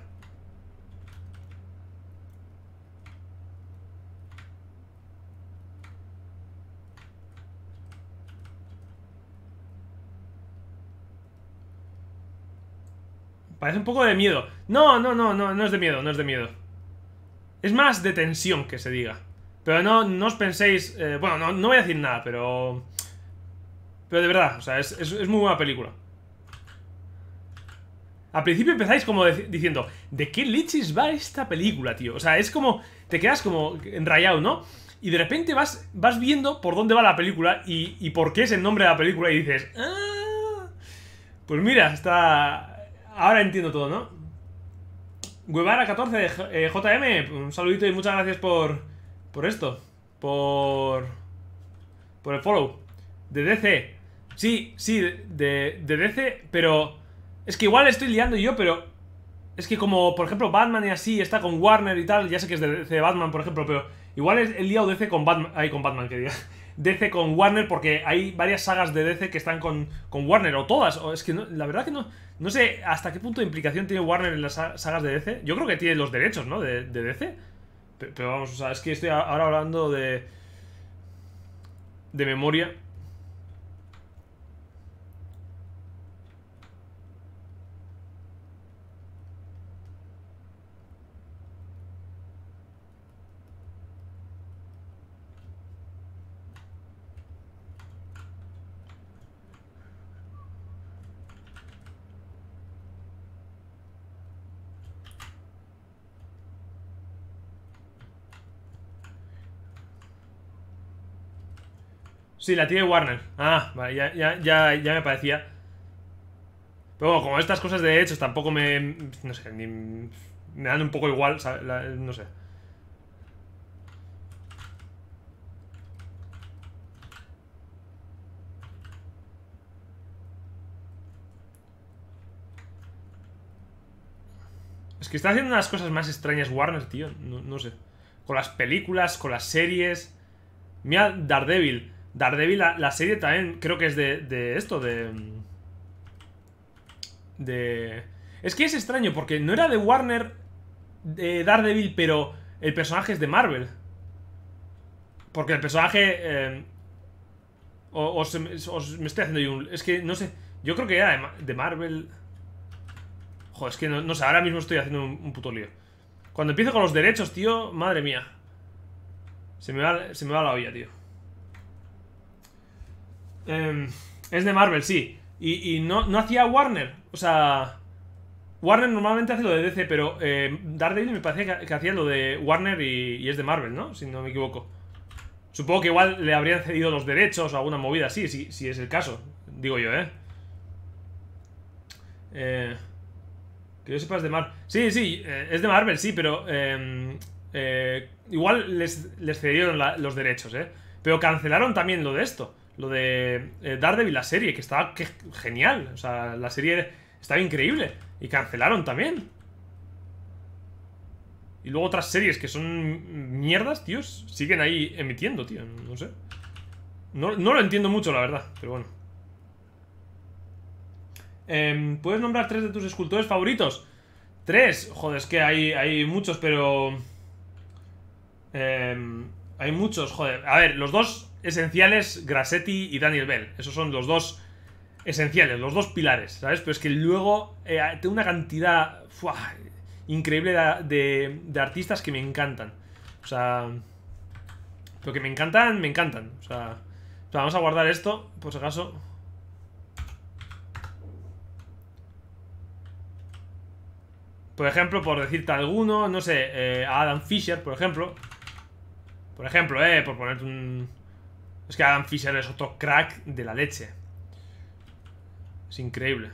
Parece un poco de miedo. No, no, no, no, no es de miedo, no es de miedo. Es más de tensión que se diga. Pero no, no os penséis... Eh, bueno, no, voy a decir nada, pero... Pero de verdad, o sea, es, muy buena película. Al principio empezáis como diciendo, ¿de qué leches va esta película, tío? O sea, es como, te quedas como enrayado, ¿no? Y de repente vas, vas viendo por dónde va la película y, por qué es el nombre de la película y dices, ah, pues mira, está, Ahora entiendo todo, ¿no? Guevara14 de JM, eh, un saludito y muchas gracias por, por esto. Por, por el follow. De DC. Sí, sí, de, DC, pero... Es que igual estoy liando yo, pero... Es que como, por ejemplo, Batman y así, está con Warner y tal, ya sé que es de DC Batman, por ejemplo, pero igual he liado DC con Batman... ahí con Batman, que DC [laughs] con Warner, porque hay varias sagas de DC que están con, con Warner, o todas, o es que la verdad que no... No sé hasta qué punto de implicación tiene Warner en las sagas de DC. Yo creo que tiene los derechos, ¿no? De, DC. Pero, pero, vamos, o sea, es que estoy ahora hablando de. de memoria. Sí, la tiene Warner. Ah, vale, ya, me parecía. Pero bueno, como estas cosas de hechos tampoco me... No sé, ni... Me dan un poco igual, no sé. Es que está haciendo unas cosas más extrañas Warner, tío. No, no sé. Con las películas, con las series. Mira, Daredevil. Daredevil, la, serie también creo que es de, esto, de... De... Es que es extraño, porque no era de Warner de Daredevil, pero el personaje es de Marvel. Porque el personaje... Eh, os, me estoy haciendo yo un... Es que no sé... Yo creo que era de, Marvel... Joder, es que no, sé, ahora mismo estoy haciendo un, un, puto lío. Cuando empiezo con los derechos, tío, madre mía. Se me va, se me va la olla, tío. Em, es de Marvel, sí. Y, no, hacía Warner. O sea. Warner normalmente hace lo de DC, pero eh, Daredevil me parece que, hacía lo de Warner y, es de Marvel, ¿no? Si no me equivoco. Supongo que igual le habrían cedido los derechos o alguna movida así, si, si es el caso. Digo yo, ¿eh? eh que yo sepa es de Marvel. Sí, sí, eh, es de Marvel, sí, pero. Em, eh, igual les, cedieron los derechos, ¿eh? Pero cancelaron también lo de esto lo de eh, Daredevil, la serie, que estaba genial. O sea, la serie estaba increíble. Y cancelaron también. Y luego otras series que son mierdas, tíos, siguen ahí emitiendo, tío. No sé. No, lo entiendo mucho, la verdad, pero bueno. Em, ¿Puedes nombrar tres de tus escultores favoritos? Tres. Joder, es que hay, hay muchos, pero... Em, hay muchos, joder. A ver, los dos esenciales Grassetti y Daniel Bell. Esos son los dos esenciales, los dos pilares, ¿sabes? Pero es que luego eh, tengo una cantidad increíble de, artistas que me encantan. O sea... Lo que me encantan, me encantan. O sea, vamos a guardar esto, por si acaso. Por ejemplo, por decirte alguno, no sé, eh, Adam Fisher, por ejemplo. Por ejemplo, eh, por ponerte un... Es que Adam Fisher es otro crack de la leche. Es increíble.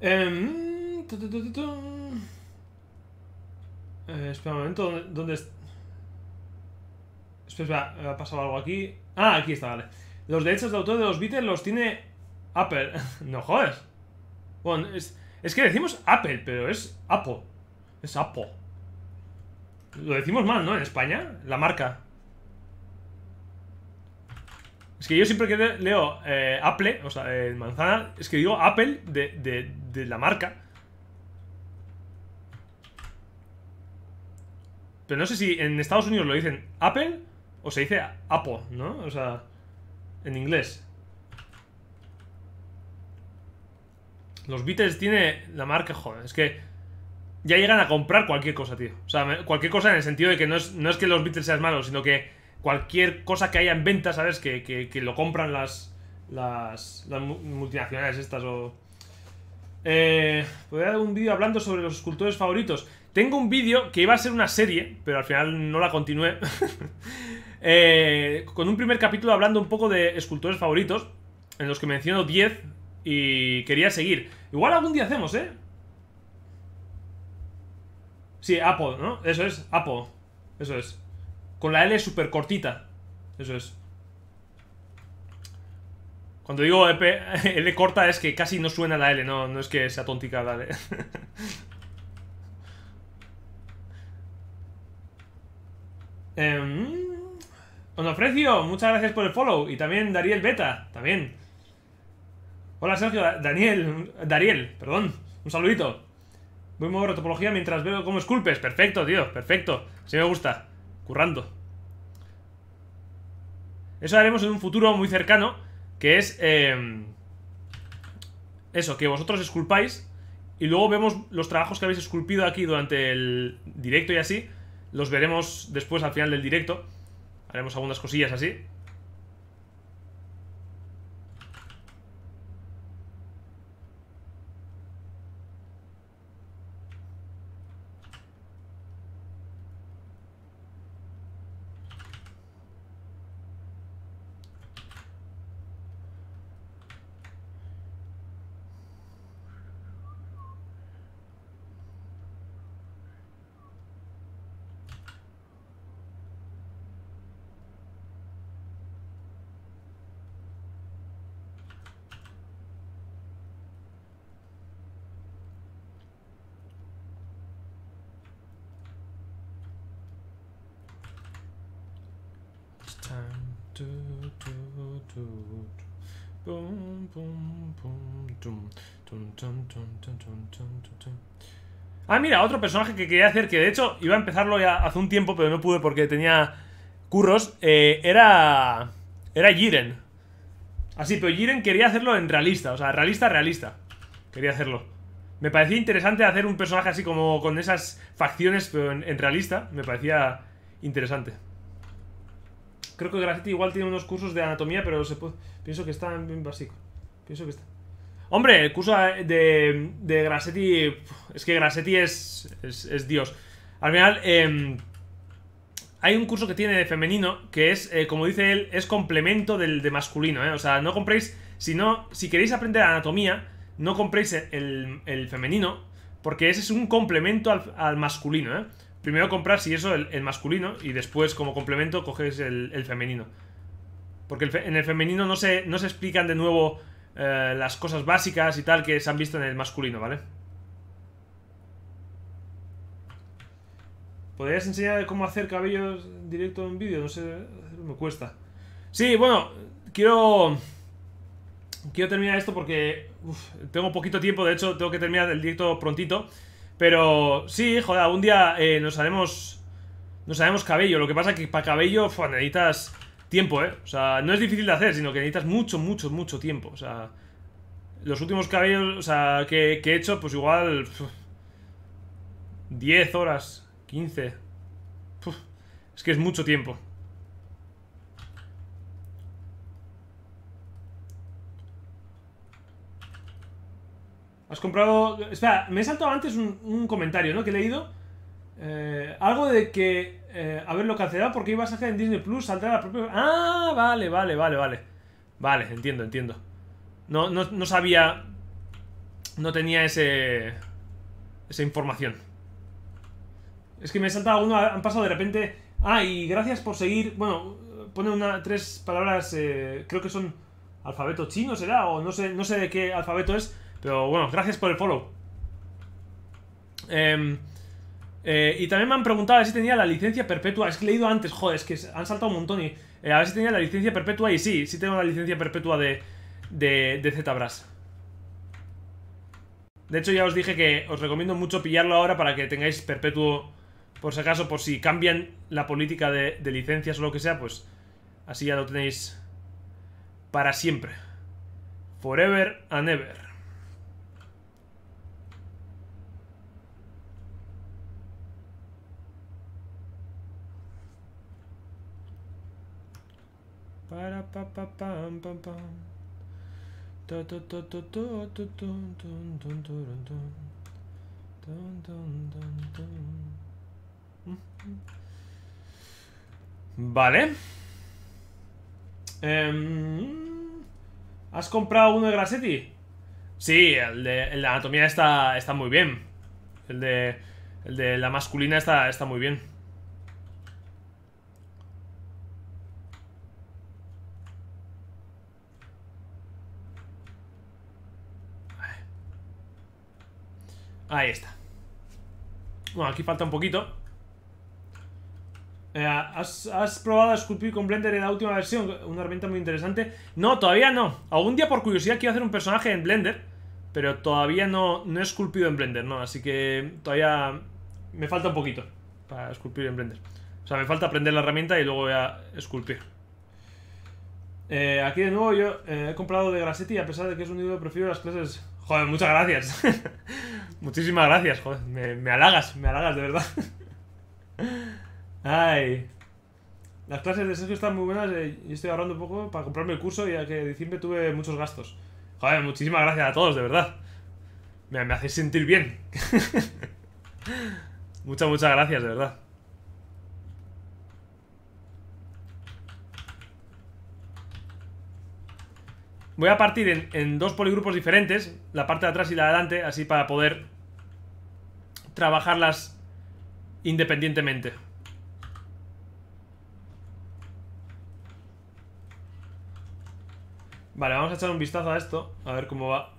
Em, eh, espera un momento, ¿dónde, es? Espera, ha pasado algo aquí. Ah, aquí está, vale. Los derechos de autor de los Beatles los tiene Apple. [laughs] no jodas. es, que decimos Apple, pero es Apple. Es Apple. Lo decimos mal, ¿no? En España, la marca. Es que yo siempre que leo eh, Apple, o sea, eh, manzana, es que digo Apple de, de la marca. Pero no sé si en Estados Unidos lo dicen Apple o se dice Apple, ¿no? O sea, en inglés. Los Beatles tiene la marca, joder, es que ya llegan a comprar cualquier cosa, tío. O sea, cualquier cosa en el sentido de que no es, que los Beatles sean malos, sino que cualquier cosa que haya en venta, ¿sabes? Que, lo compran las, las, multinacionales estas o... Eh, Podría dar un vídeo hablando sobre los escultores favoritos. Tengo un vídeo que iba a ser una serie, pero al final no la continué. [laughs] Eh, con un primer capítulo hablando un poco de escultores favoritos, en los que menciono 10 y quería seguir. Igual algún día hacemos, ¿eh? Sí, Apo, ¿no? Eso es, Apo. Eso es. Con la L súper cortita. Eso es. Cuando digo e [laughs] L corta es que casi no suena la L, no, no es que sea tontica la L. [laughs] Eh, em, ofrecio, muchas gracias por el follow. Y también Dariel Beta, también. Hola Sergio, Daniel, Dariel, perdón. Un saludito. Voy mover topología mientras veo cómo esculpes. Perfecto, tío, perfecto. Si me gusta. Currando. Eso haremos en un futuro muy cercano, que es... Em, eso, que vosotros esculpáis y luego vemos los trabajos que habéis esculpido aquí durante el directo y así los veremos después al final del directo. Haremos algunas cosillas así. Ah, mira, otro personaje que quería hacer, que de hecho iba a empezarlo ya hace un tiempo, pero no pude porque tenía curros, eh, era... Era Jiren. Así, pero Jiren quería hacerlo en realista, o sea, realista, realista. Quería hacerlo. Me parecía interesante hacer un personaje así como con esas facciones, pero en, realista. Me parecía interesante. Creo que Graffiti igual tiene unos cursos de anatomía, pero se puede... pienso que está bien básico. Pienso que está... Hombre, el curso de, de Grassetti. Es que Grassetti es, es, Dios. Al final, em, hay un curso que tiene de femenino que es, eh, como dice él, es complemento del de masculino. ¿eh? O sea, no compréis. Si, si queréis aprender anatomía, no compréis el, femenino, porque ese es un complemento al, masculino. ¿eh? Primero comprar, si eso, el, masculino, y después, como complemento, cogéis el, femenino. Porque en el femenino no se, no se explican de nuevo eh, las cosas básicas y tal que se han visto en el masculino, ¿vale? ¿Podrías enseñar cómo hacer cabellos directo en vídeo? No sé, me cuesta. Sí, bueno, quiero... Quiero terminar esto porque tengo poquito tiempo, de hecho tengo que terminar el directo prontito. Pero sí, joder, un día eh, nos haremos... Nos haremos cabello. Lo que pasa es que para cabello, uf, necesitas tiempo, ¿eh? O sea, no es difícil de hacer, sino que necesitas mucho, mucho, mucho tiempo. O sea, los últimos cabellos o sea, que, he hecho, pues igual... 10 horas, 15... es que es mucho tiempo. Has comprado... Espera, me he saltado antes un, comentario, ¿no? Que he leído. Eh, algo de que haberlo eh, cancelado porque ibas a hacer en Disney Plus, saldrá la propia... Ah, vale, vale, vale, vale. Vale, entiendo, entiendo. No, no, no sabía... No tenía ese... Esa información. Es que me he saltado han pasado de repente... Ah, y gracias por seguir... Bueno, pone una, tres palabras, eh, creo que son alfabeto chino, será, o no sé, no sé de qué alfabeto es, pero bueno, gracias por el follow. Eh, eh, y también me han preguntado a ver si tenía la licencia perpetua. Es que he leído antes, joder, es que han saltado un montón y... Eh, a ver si tenía la licencia perpetua y sí, sí tengo la licencia perpetua de, de, de ZBrush. De hecho ya os dije que os recomiendo mucho pillarlo ahora para que tengáis perpetuo, por si acaso, por si cambian la política de licencias o lo que sea, pues así ya lo tenéis para siempre. Forever and ever. Para pa pa Vale. ¿Has comprado uno de Grassetti? Sí, el de, el anatomía está, está muy bien. El de, el de la masculina está, está muy bien. Ahí está. Bueno, aquí falta un poquito. Eh, ¿has, probado a esculpir con Blender en la última versión? Una herramienta muy interesante. No, todavía no. Algún día por curiosidad quiero hacer un personaje en Blender. Pero todavía no, no he esculpido en Blender, ¿no? Así que todavía me falta un poquito para esculpir en Blender. O sea, me falta aprender la herramienta y luego voy a esculpir. Eh, aquí de nuevo yo eh, he comprado de Grasetti a pesar de que es un libro prefiero las clases... Joder, muchas gracias. [laughs] Muchísimas gracias, joder. Me, halagas, me halagas, de verdad. Ay. Las clases de Sergio están muy buenas. Eh, y estoy ahorrando un poco para comprarme el curso, ya que diciembre tuve muchos gastos. Joder, muchísimas gracias a todos, de verdad. Me, me hacéis sentir bien. [laughs] muchas, muchas gracias, de verdad. Voy a partir en, dos poligrupos diferentes, la parte de atrás y la de adelante, así para poder trabajarlas independientemente. Vale, vamos a echar un vistazo a esto, a ver cómo va.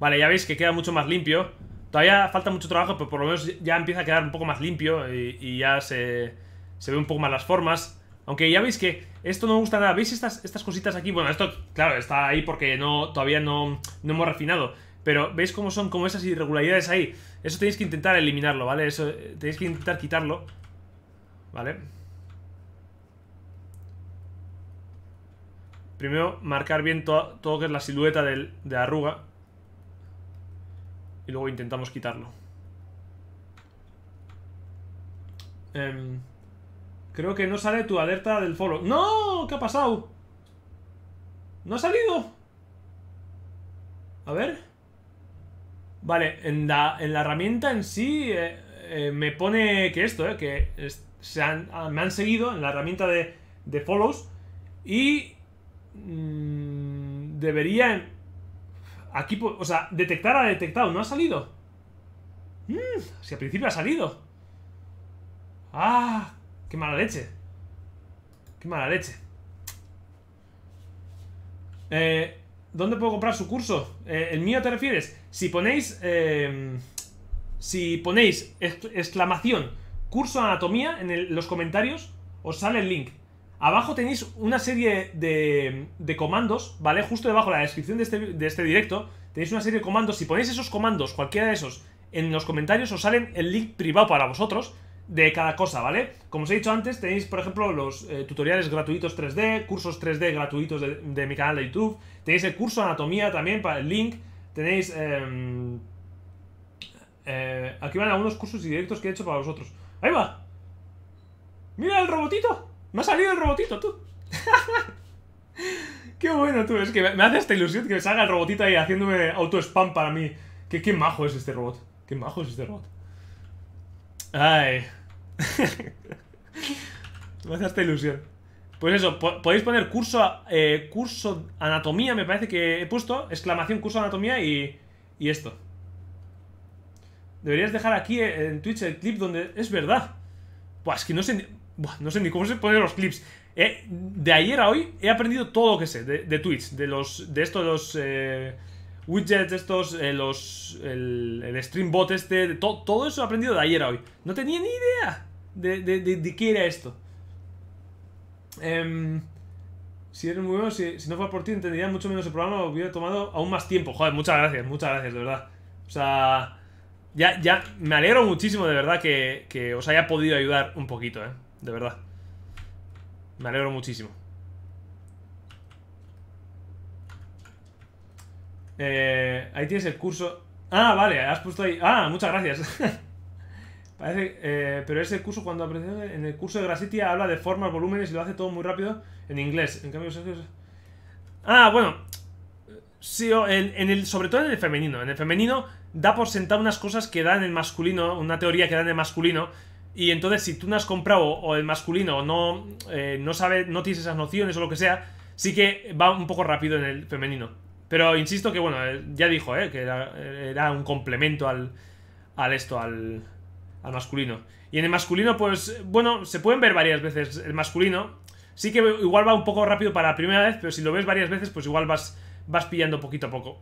Vale, ya veis que queda mucho más limpio. Todavía falta mucho trabajo, pero por lo menos ya empieza a quedar un poco más limpio y, ya se, se ven un poco más las formas. Aunque ya veis que esto no me gusta nada. ¿Veis estas, estas cositas aquí? Bueno, esto, claro, está ahí porque no todavía no, no hemos refinado. Pero ¿veis cómo son como esas irregularidades ahí? Eso tenéis que intentar eliminarlo, ¿vale? Eso eh, tenéis que intentar quitarlo. ¿Vale? Primero marcar bien todo lo que es la silueta de la arruga. Y luego intentamos quitarlo. Em, Creo que no sale tu alerta del follow. ¡No! ¿Qué ha pasado? ¿No ha salido? A ver. Vale, en la, herramienta en sí eh, eh, me pone que esto, eh, que ah, me han seguido en la herramienta de, follows y mm, deberían... Aquí, o sea, detectar ha detectado, no ha salido. Mm, si al principio ha salido. Ah, Qué mala leche. Qué mala leche. Eh, ¿Dónde puedo comprar su curso? Eh, ¿El mío te refieres? Si ponéis... Eh, si ponéis exclamación curso de anatomía en los comentarios, os sale el link. Abajo tenéis una serie de, de comandos, ¿vale? Justo debajo de la descripción este, de este, directo tenéis una serie de comandos. Si ponéis esos comandos, cualquiera de esos, en los comentarios os salen el link privado para vosotros de cada cosa, ¿vale? Como os he dicho antes, tenéis, por ejemplo, los eh, tutoriales gratuitos 3D, cursos 3D gratuitos de, mi canal de YouTube, tenéis el curso anatomía también, para el link, tenéis... Em, eh, aquí van algunos cursos y directos que he hecho para vosotros. ¡Ahí va! ¡Mira el robotito! ¡Me ha salido el robotito, tú! [laughs] ¡Qué bueno, tú! Es que me hace esta ilusión que me salga el robotito ahí haciéndome auto-spam para mí. ¿Qué, ¿Qué majo es este robot? ¡Qué majo es este robot! Ay. [laughs] me hace esta ilusión. Pues eso, podéis poner curso, eh, curso anatomía, me parece que he puesto, exclamación curso anatomía y, y esto. Deberías dejar aquí eh, en Twitch el clip donde... Es verdad. Pues es que no sé, ni... no sé ni cómo se ponen los clips. Eh, de ayer a hoy he aprendido todo lo que sé de, Twitch, de, los, de estos, los widgets estos, eh, los, el, el, stream bot este, todo eso he aprendido de ayer a hoy. No tenía ni idea de, de, qué era esto. Em, si eres muy bueno, si, no fuera por ti, entendería mucho menos el programa, hubiera tomado aún más tiempo. Joder, muchas gracias, muchas gracias, de verdad. O sea, ya, ya, me alegro muchísimo, de verdad, que, que os haya podido ayudar un poquito, ¿eh? De verdad. Me alegro muchísimo. Eh, ahí tienes el curso. Ah, vale, has puesto ahí. Ah, muchas gracias. [laughs] Parece, eh, pero ese curso, cuando aprendes en el curso de Grasitia, habla de formas, volúmenes y lo hace todo muy rápido en inglés. En cambio, Ah, bueno. Sí, en, en el, sobre todo en el femenino. En el femenino da por sentado unas cosas que dan en el masculino, una teoría que dan en el masculino. Y entonces, si tú no has comprado o el masculino o no, eh, no, sabe, no tienes esas nociones o lo que sea, sí que va un poco rápido en el femenino. Pero insisto que, bueno, eh, ya dijo, ¿eh? Que era, un complemento al, esto, al, al masculino. Y en el masculino, pues, bueno, se pueden ver varias veces el masculino. Sí que igual va un poco rápido para la primera vez, pero si lo ves varias veces, pues igual vas, vas pillando poquito a poco.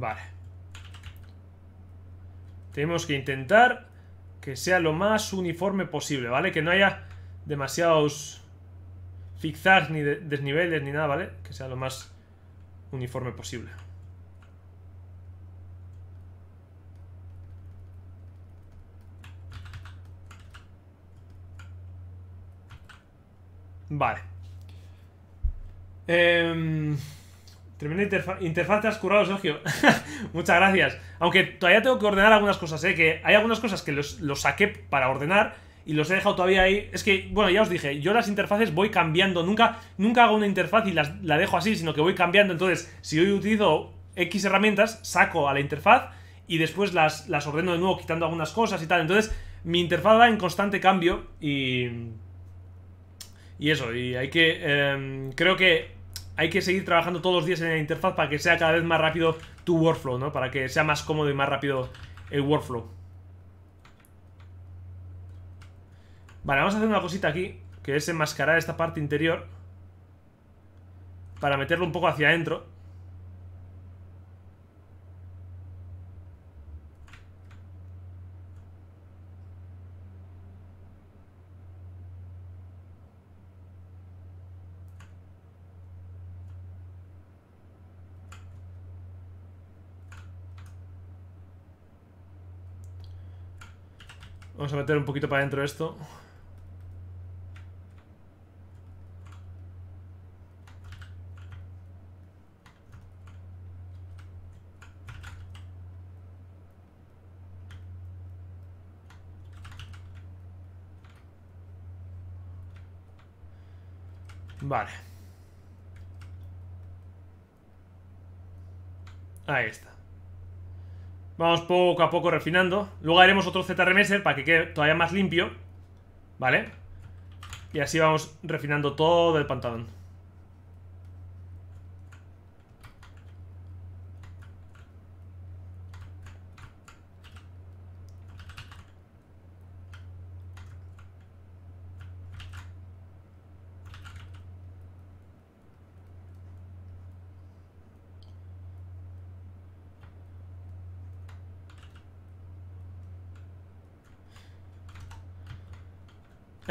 Vale. Tenemos que intentar que sea lo más uniforme posible, ¿vale? Que no haya demasiados fixar ni desniveles ni nada, ¿vale? Que sea lo más uniforme posible. Vale. Em, Tremenda interfaz te has Sergio. [laughs] Muchas gracias. Aunque todavía tengo que ordenar algunas cosas, ¿eh? Que hay algunas cosas que los, saqué para ordenar y los he dejado todavía ahí. Es que, bueno, ya os dije, yo las interfaces voy cambiando. Nunca, nunca hago una interfaz y las, la dejo así, sino que voy cambiando. Entonces, si hoy utilizo X herramientas, saco a la interfaz y después las, las ordeno de nuevo quitando algunas cosas y tal. Entonces, mi interfaz va en constante cambio y... Y eso, y hay que... Em, creo que hay que seguir trabajando todos los días en la interfaz para que sea cada vez más rápido tu workflow, ¿no? Para que sea más cómodo y más rápido el workflow. Vale, vamos a hacer una cosita aquí, que es enmascarar esta parte interior para meterlo un poco hacia adentro. Vamos a meter un poquito para adentro esto. Vale. Ahí está. Vamos poco a poco refinando. Luego haremos otro ZRMS para que quede todavía más limpio. ¿Vale? Y así vamos refinando todo el pantalón.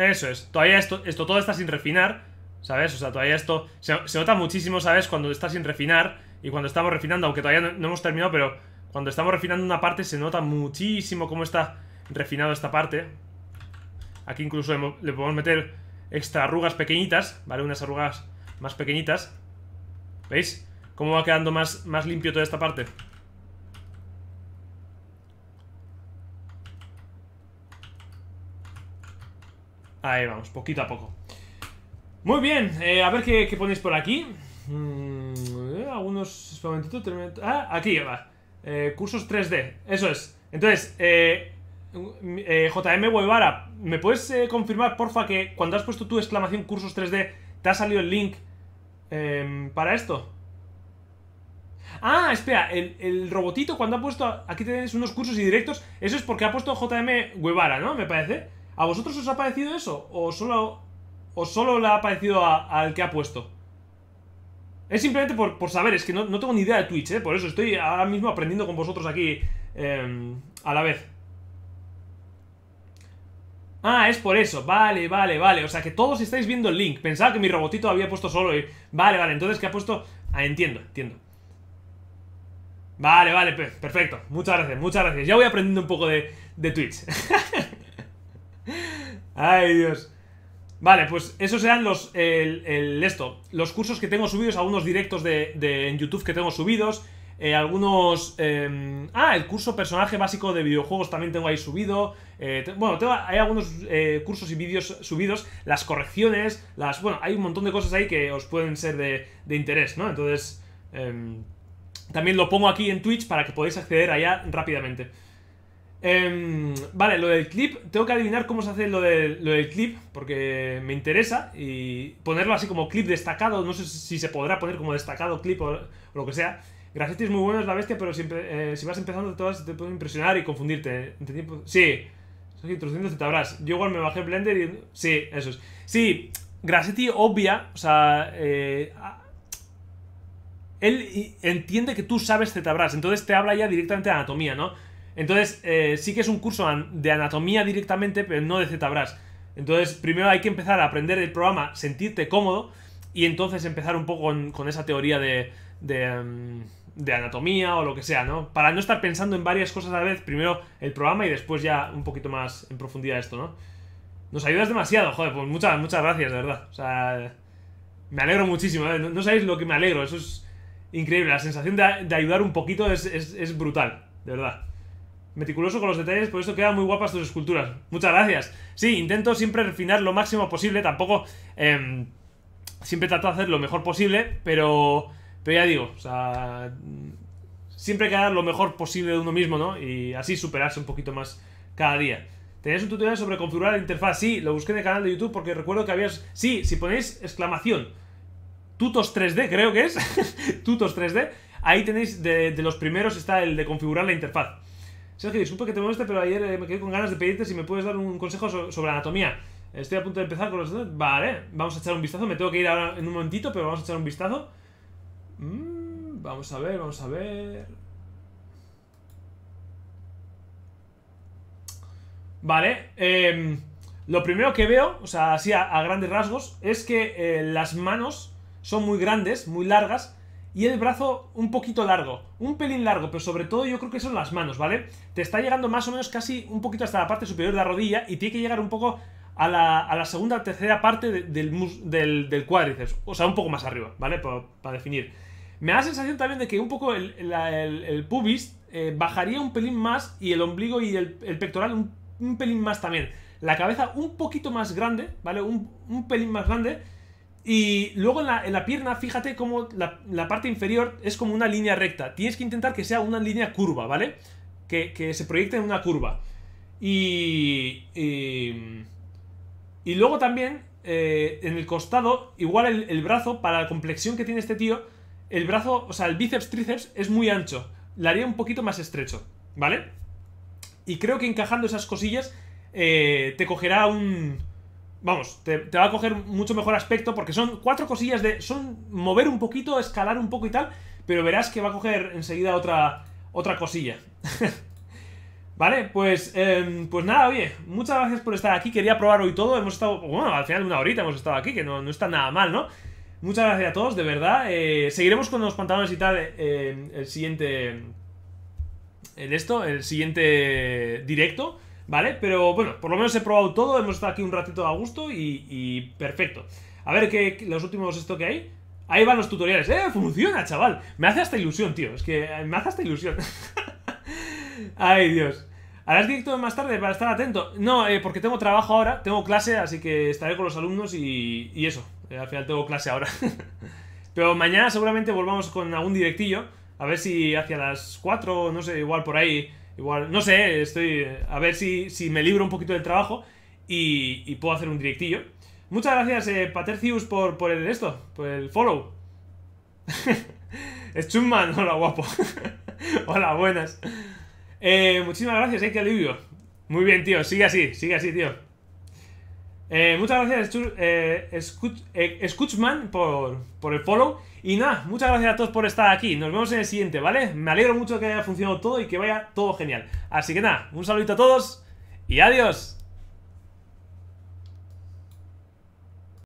Eso es. Todavía esto, esto todo está sin refinar, ¿sabes? O sea, todavía esto se, nota muchísimo, ¿sabes? Cuando está sin refinar y cuando estamos refinando, aunque todavía no, hemos terminado, pero cuando estamos refinando una parte se nota muchísimo cómo está refinado esta parte. Aquí incluso le podemos meter extra arrugas pequeñitas, ¿vale? Unas arrugas más pequeñitas. ¿Veis? Cómo va quedando más, más limpio toda esta parte. Ahí vamos, poquito a poco. Muy bien, eh, a ver qué, ponéis por aquí. Mm, eh, algunos Ah, aquí va. Eh, cursos 3D, eso es. Entonces, eh, JM Guevara, ¿me puedes confirmar, porfa, que cuando has puesto tu exclamación cursos 3D, te ha salido el link em, para esto? Ah, espera, el, robotito cuando ha puesto... Aquí tenéis unos cursos y directos. Eso es porque ha puesto JM Guevara, ¿no? Me parece. ¿A vosotros os ha parecido eso? ¿O solo, o le ha parecido al que ha puesto? Es simplemente por, saber, es que no, tengo ni idea de Twitch, ¿eh? Por eso estoy ahora mismo aprendiendo con vosotros aquí em, a la vez. Ah, es por eso. Vale, vale, vale. O sea, que todos estáis viendo el link. Pensaba que mi robotito había puesto solo y... Vale, vale. Entonces, que ha puesto? Ah, entiendo, entiendo. Vale, vale. Perfecto. Muchas gracias, muchas gracias. Ya voy aprendiendo un poco de, de Twitch. [laughs] Ay, Dios. Vale, pues esos eran los, el, esto, los cursos que tengo subidos, algunos directos de, en YouTube que tengo subidos, eh, algunos... Em, ah, el curso personaje básico de videojuegos también tengo ahí subido. Eh, bueno, tengo, hay algunos eh, cursos y vídeos subidos, las correcciones, las... Bueno, hay un montón de cosas ahí que os pueden ser de, de interés, ¿no? Entonces, em, también lo pongo aquí en Twitch para que podáis acceder allá rápidamente. Em, vale, lo del clip, tengo que adivinar cómo se hace lo, del clip, porque me interesa, y ponerlo así como clip destacado, no sé si se podrá poner como destacado clip o, lo que sea. es muy bueno, es la bestia, pero siempre, eh, si vas empezando todas te pueden impresionar y confundirte. tiempo pues, Sí, introduciendo introduciendo ZBrush. Yo igual me bajé Blender y... Sí, eso es. Sí, Grassetti obvia, o sea... Eh, él entiende que tú sabes ZBrush, entonces te habla ya directamente de anatomía, ¿no? Entonces, eh, sí que es un curso de anatomía directamente, pero no de ZBrush. Entonces, primero hay que empezar a aprender el programa, sentirte cómodo, y entonces empezar un poco con, esa teoría de, mm, de, anatomía o lo que sea, ¿no? Para no estar pensando en varias cosas a la vez, primero el programa y después ya un poquito más en profundidad esto, ¿no? Nos ayudas demasiado, joder, pues muchas, muchas gracias, de verdad. O sea, me alegro muchísimo, ¿eh? no, no, sabéis lo que me alegro, eso es increíble, la sensación de, ayudar un poquito es, es brutal, de verdad. Meticuloso con los detalles, por eso quedan muy guapas tus esculturas. Muchas gracias. Sí, intento siempre refinar lo máximo posible, tampoco... Em, siempre trato de hacer lo mejor posible, pero... Pero ya digo, o sea... Siempre hay que dar lo mejor posible de uno mismo, ¿no? Y así superarse un poquito más cada día. tenéis un tutorial sobre configurar la interfaz? Sí, lo busqué en el canal de YouTube porque recuerdo que habías... Sí, si ponéis exclamación Tutos 3D, creo que es. [laughs] Tutos 3D. Ahí tenéis, de, los primeros está el de configurar la interfaz. Sergio, disculpe que te moleste, pero ayer eh, me quedé con ganas de pedirte si me puedes dar un consejo sobre anatomía. Estoy a punto de empezar con los... Vale, vamos a echar un vistazo. Me tengo que ir ahora en un momentito, pero vamos a echar un vistazo. Mm, vamos a ver, vamos a ver... Vale, em, lo primero que veo, o sea, así a, grandes rasgos, es que eh, las manos son muy grandes, muy largas, y el brazo un poquito largo, un pelín largo, pero sobre todo yo creo que son las manos, ¿vale? Te está llegando más o menos casi un poquito hasta la parte superior de la rodilla y tiene que llegar un poco a la, segunda o tercera parte del, del, cuádriceps, o sea, un poco más arriba, ¿vale? Para, definir. Me da la sensación también de que un poco el, pubis eh, bajaría un pelín más y el ombligo y el, pectoral un, pelín más también. La cabeza un poquito más grande, ¿vale? Un, un pelín más grande y luego en la, pierna, fíjate cómo la, parte inferior es como una línea recta. Tienes que intentar que sea una línea curva, ¿vale? Que, se proyecte en una curva. Y, y, y luego también eh, en el costado, igual el, brazo, para la complexión que tiene este tío, el brazo, o sea, el bíceps tríceps es muy ancho. Le haría un poquito más estrecho, ¿vale? Y creo que encajando esas cosillas eh, te cogerá un, Vamos, te, va a coger mucho mejor aspecto porque son cuatro cosillas de... Son mover un poquito, escalar un poco y tal, pero verás que va a coger enseguida otra, otra cosilla. [laughs] vale, pues, em, pues nada, oye, muchas gracias por estar aquí. Quería probar hoy todo. Hemos estado... Bueno, al final una horita hemos estado aquí, que no, está nada mal, ¿no? Muchas gracias a todos, de verdad. Eh, seguiremos con los pantalones y tal En eh, el siguiente... En esto, el siguiente directo. ¿Vale? Pero bueno, por lo menos he probado todo, hemos estado aquí un ratito a gusto y, perfecto. A ver qué los últimos esto que hay. Ahí van los tutoriales. ¡Eh! ¡Funciona, chaval! Me hace hasta ilusión, tío. Es que me hace hasta ilusión. [laughs] Ay, Dios. ¿Harás directo más tarde para estar atento? No, eh, porque tengo trabajo ahora, tengo clase, así que estaré con los alumnos y, y eso. Eh, al final tengo clase ahora. [laughs] Pero mañana seguramente volvamos con algún directillo. A ver si hacia las 4, no sé, igual por ahí Igual, no sé, estoy. A ver si, me libro un poquito del trabajo y, puedo hacer un directillo. Muchas gracias, eh, Patercius, por, por el esto, por el follow. [laughs] es [laughs] hola guapo. [laughs] hola, buenas. Eh, muchísimas gracias, eh, qué alivio. Muy bien, tío, sigue así, sigue así, tío. Eh, muchas gracias, Schumann, eh, por, por el follow. Y nada, muchas gracias a todos por estar aquí. Nos vemos en el siguiente, ¿vale? Me alegro mucho que haya funcionado todo y que vaya todo genial. Así que nada, un saludito a todos y adiós.